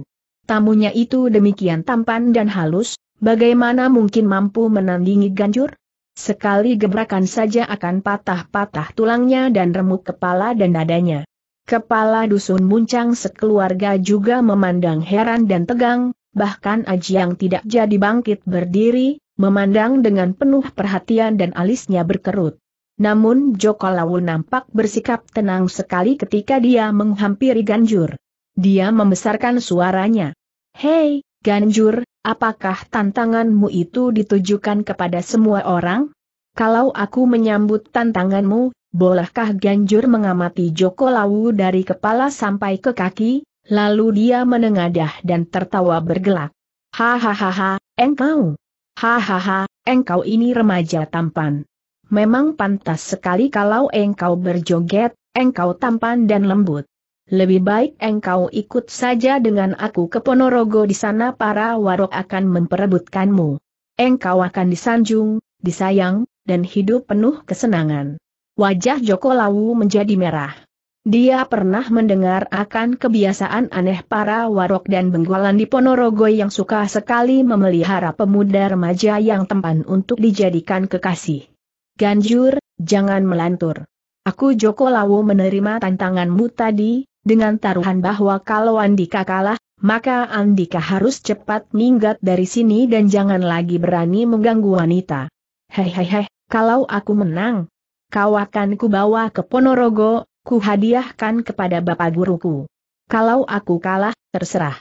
Tamunya itu demikian tampan dan halus, bagaimana mungkin mampu menandingi ganjur? Sekali gebrakan saja akan patah-patah tulangnya dan remuk kepala dan dadanya. Kepala dusun muncang sekeluarga juga memandang heran dan tegang, bahkan Aji yang tidak jadi bangkit berdiri, memandang dengan penuh perhatian dan alisnya berkerut. Namun Joko Lawu nampak bersikap tenang sekali ketika dia menghampiri Ganjur. Dia membesarkan suaranya. Hei, Ganjur, apakah tantanganmu itu ditujukan kepada semua orang? Kalau aku menyambut tantanganmu, bolehkah Ganjur mengamati Joko Lawu dari kepala sampai ke kaki? Lalu dia menengadah dan tertawa bergelak. Hahaha, engkau. Hahaha, engkau ini remaja tampan memang pantas sekali kalau engkau berjoget, engkau tampan dan lembut. Lebih baik engkau ikut saja dengan aku ke Ponorogo di sana para warok akan memperebutkanmu. Engkau akan disanjung, disayang, dan hidup penuh kesenangan. Wajah Joko Lawu menjadi merah. Dia pernah mendengar akan kebiasaan aneh para warok dan benggolan di Ponorogo yang suka sekali memelihara pemuda remaja yang tempan untuk dijadikan kekasih. Ganjur, jangan melantur. Aku Joko Lawo menerima tantanganmu tadi, dengan taruhan bahwa kalau Andika kalah, maka Andika harus cepat minggat dari sini dan jangan lagi berani mengganggu wanita. Hei hei hei, kalau aku menang, kau akan kubawa ke Ponorogo, ku hadiahkan kepada bapak guruku. Kalau aku kalah, terserah.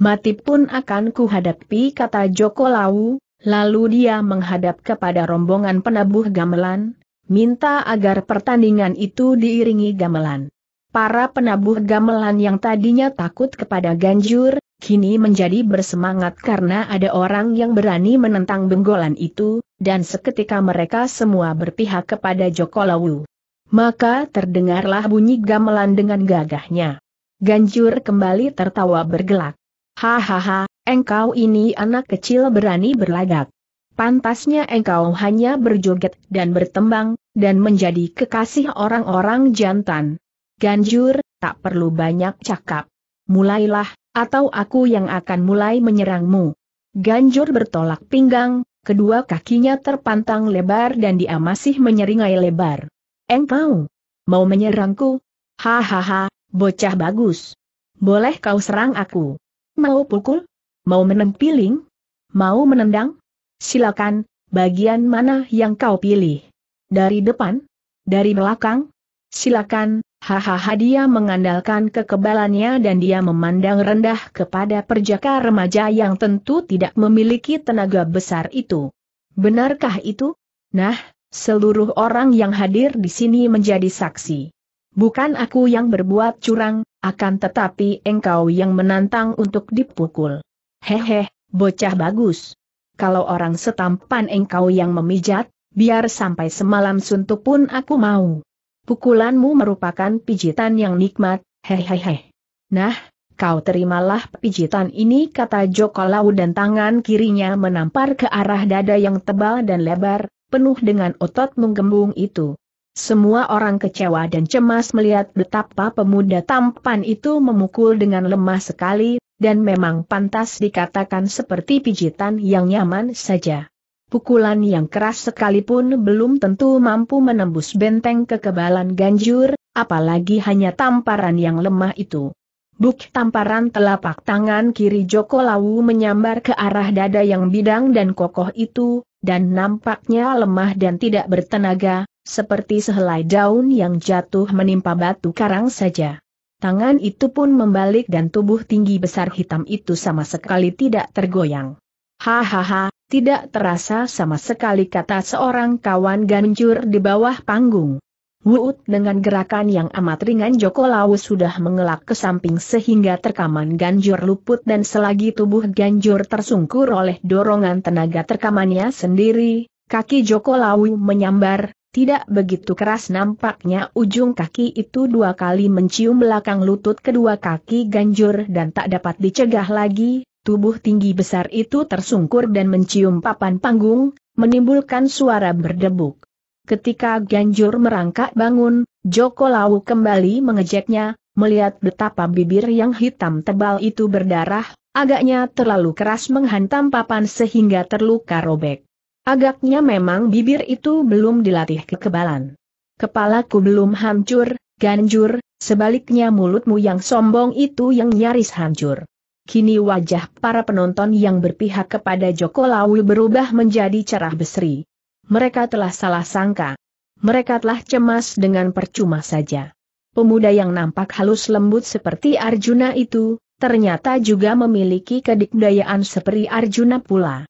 Mati pun akan ku hadapi, kata Joko Lawu, Lalu dia menghadap kepada rombongan penabuh gamelan, minta agar pertandingan itu diiringi gamelan. Para penabuh gamelan yang tadinya takut kepada ganjur, kini menjadi bersemangat karena ada orang yang berani menentang benggolan itu, dan seketika mereka semua berpihak kepada Joko Lawu. Maka terdengarlah bunyi gamelan dengan gagahnya. Ganjur kembali tertawa bergelak. Hahaha, Engkau ini anak kecil berani berlagak. Pantasnya engkau hanya berjoget dan bertembang, dan menjadi kekasih orang-orang jantan. Ganjur, tak perlu banyak cakap. Mulailah, atau aku yang akan mulai menyerangmu. Ganjur bertolak pinggang, kedua kakinya terpantang lebar dan dia masih menyeringai lebar. Engkau, mau menyerangku? Hahaha, bocah bagus. Boleh kau serang aku? Mau pukul? Mau menempiling? Mau menendang? Silakan, bagian mana yang kau pilih? Dari depan? Dari belakang? Silakan, hahaha dia mengandalkan kekebalannya dan dia memandang rendah kepada perjaka remaja yang tentu tidak memiliki tenaga besar itu. Benarkah itu? Nah, seluruh orang yang hadir di sini menjadi saksi. Bukan aku yang berbuat curang, akan tetapi engkau yang menantang untuk dipukul. Hehe, bocah bagus. Kalau orang setampan engkau yang memijat, biar sampai semalam suntuk pun aku mau. Pukulanmu merupakan pijitan yang nikmat, hehehe. Nah, kau terimalah pijitan ini kata Joko Lau dan tangan kirinya menampar ke arah dada yang tebal dan lebar, penuh dengan otot menggembung itu. Semua orang kecewa dan cemas melihat betapa pemuda tampan itu memukul dengan lemah sekali, dan memang pantas dikatakan seperti pijitan yang nyaman saja. Pukulan yang keras sekalipun belum tentu mampu menembus benteng kekebalan ganjur, apalagi hanya tamparan yang lemah itu. Buk tamparan telapak tangan kiri Joko Lawu menyambar ke arah dada yang bidang dan kokoh itu, dan nampaknya lemah dan tidak bertenaga, seperti sehelai daun yang jatuh menimpa batu karang saja. Tangan itu pun membalik dan tubuh tinggi besar hitam itu sama sekali tidak tergoyang. Hahaha, tidak terasa sama sekali kata seorang kawan ganjur di bawah panggung. Wuut dengan gerakan yang amat ringan Joko Lau sudah mengelak ke samping sehingga terkaman ganjur luput dan selagi tubuh ganjur tersungkur oleh dorongan tenaga terkamannya sendiri, kaki Joko Lau menyambar, tidak begitu keras nampaknya ujung kaki itu dua kali mencium belakang lutut kedua kaki ganjur dan tak dapat dicegah lagi, tubuh tinggi besar itu tersungkur dan mencium papan panggung, menimbulkan suara berdebuk. Ketika ganjur merangkak bangun, Joko Lau kembali mengejeknya, melihat betapa bibir yang hitam tebal itu berdarah, agaknya terlalu keras menghantam papan sehingga terluka robek. Agaknya memang bibir itu belum dilatih kekebalan. Kepalaku belum hancur, ganjur, sebaliknya mulutmu yang sombong itu yang nyaris hancur. Kini wajah para penonton yang berpihak kepada Joko Lawu berubah menjadi cerah besri. Mereka telah salah sangka. Mereka telah cemas dengan percuma saja. Pemuda yang nampak halus lembut seperti Arjuna itu, ternyata juga memiliki kedikdayaan seperti Arjuna pula.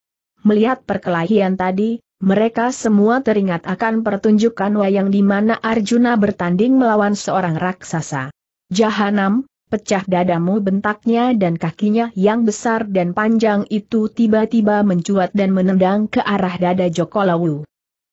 Melihat perkelahian tadi, mereka semua teringat akan pertunjukan wayang di mana Arjuna bertanding melawan seorang raksasa. Jahanam, pecah dadamu bentaknya dan kakinya yang besar dan panjang itu tiba-tiba mencuat dan menendang ke arah dada Jokolawu.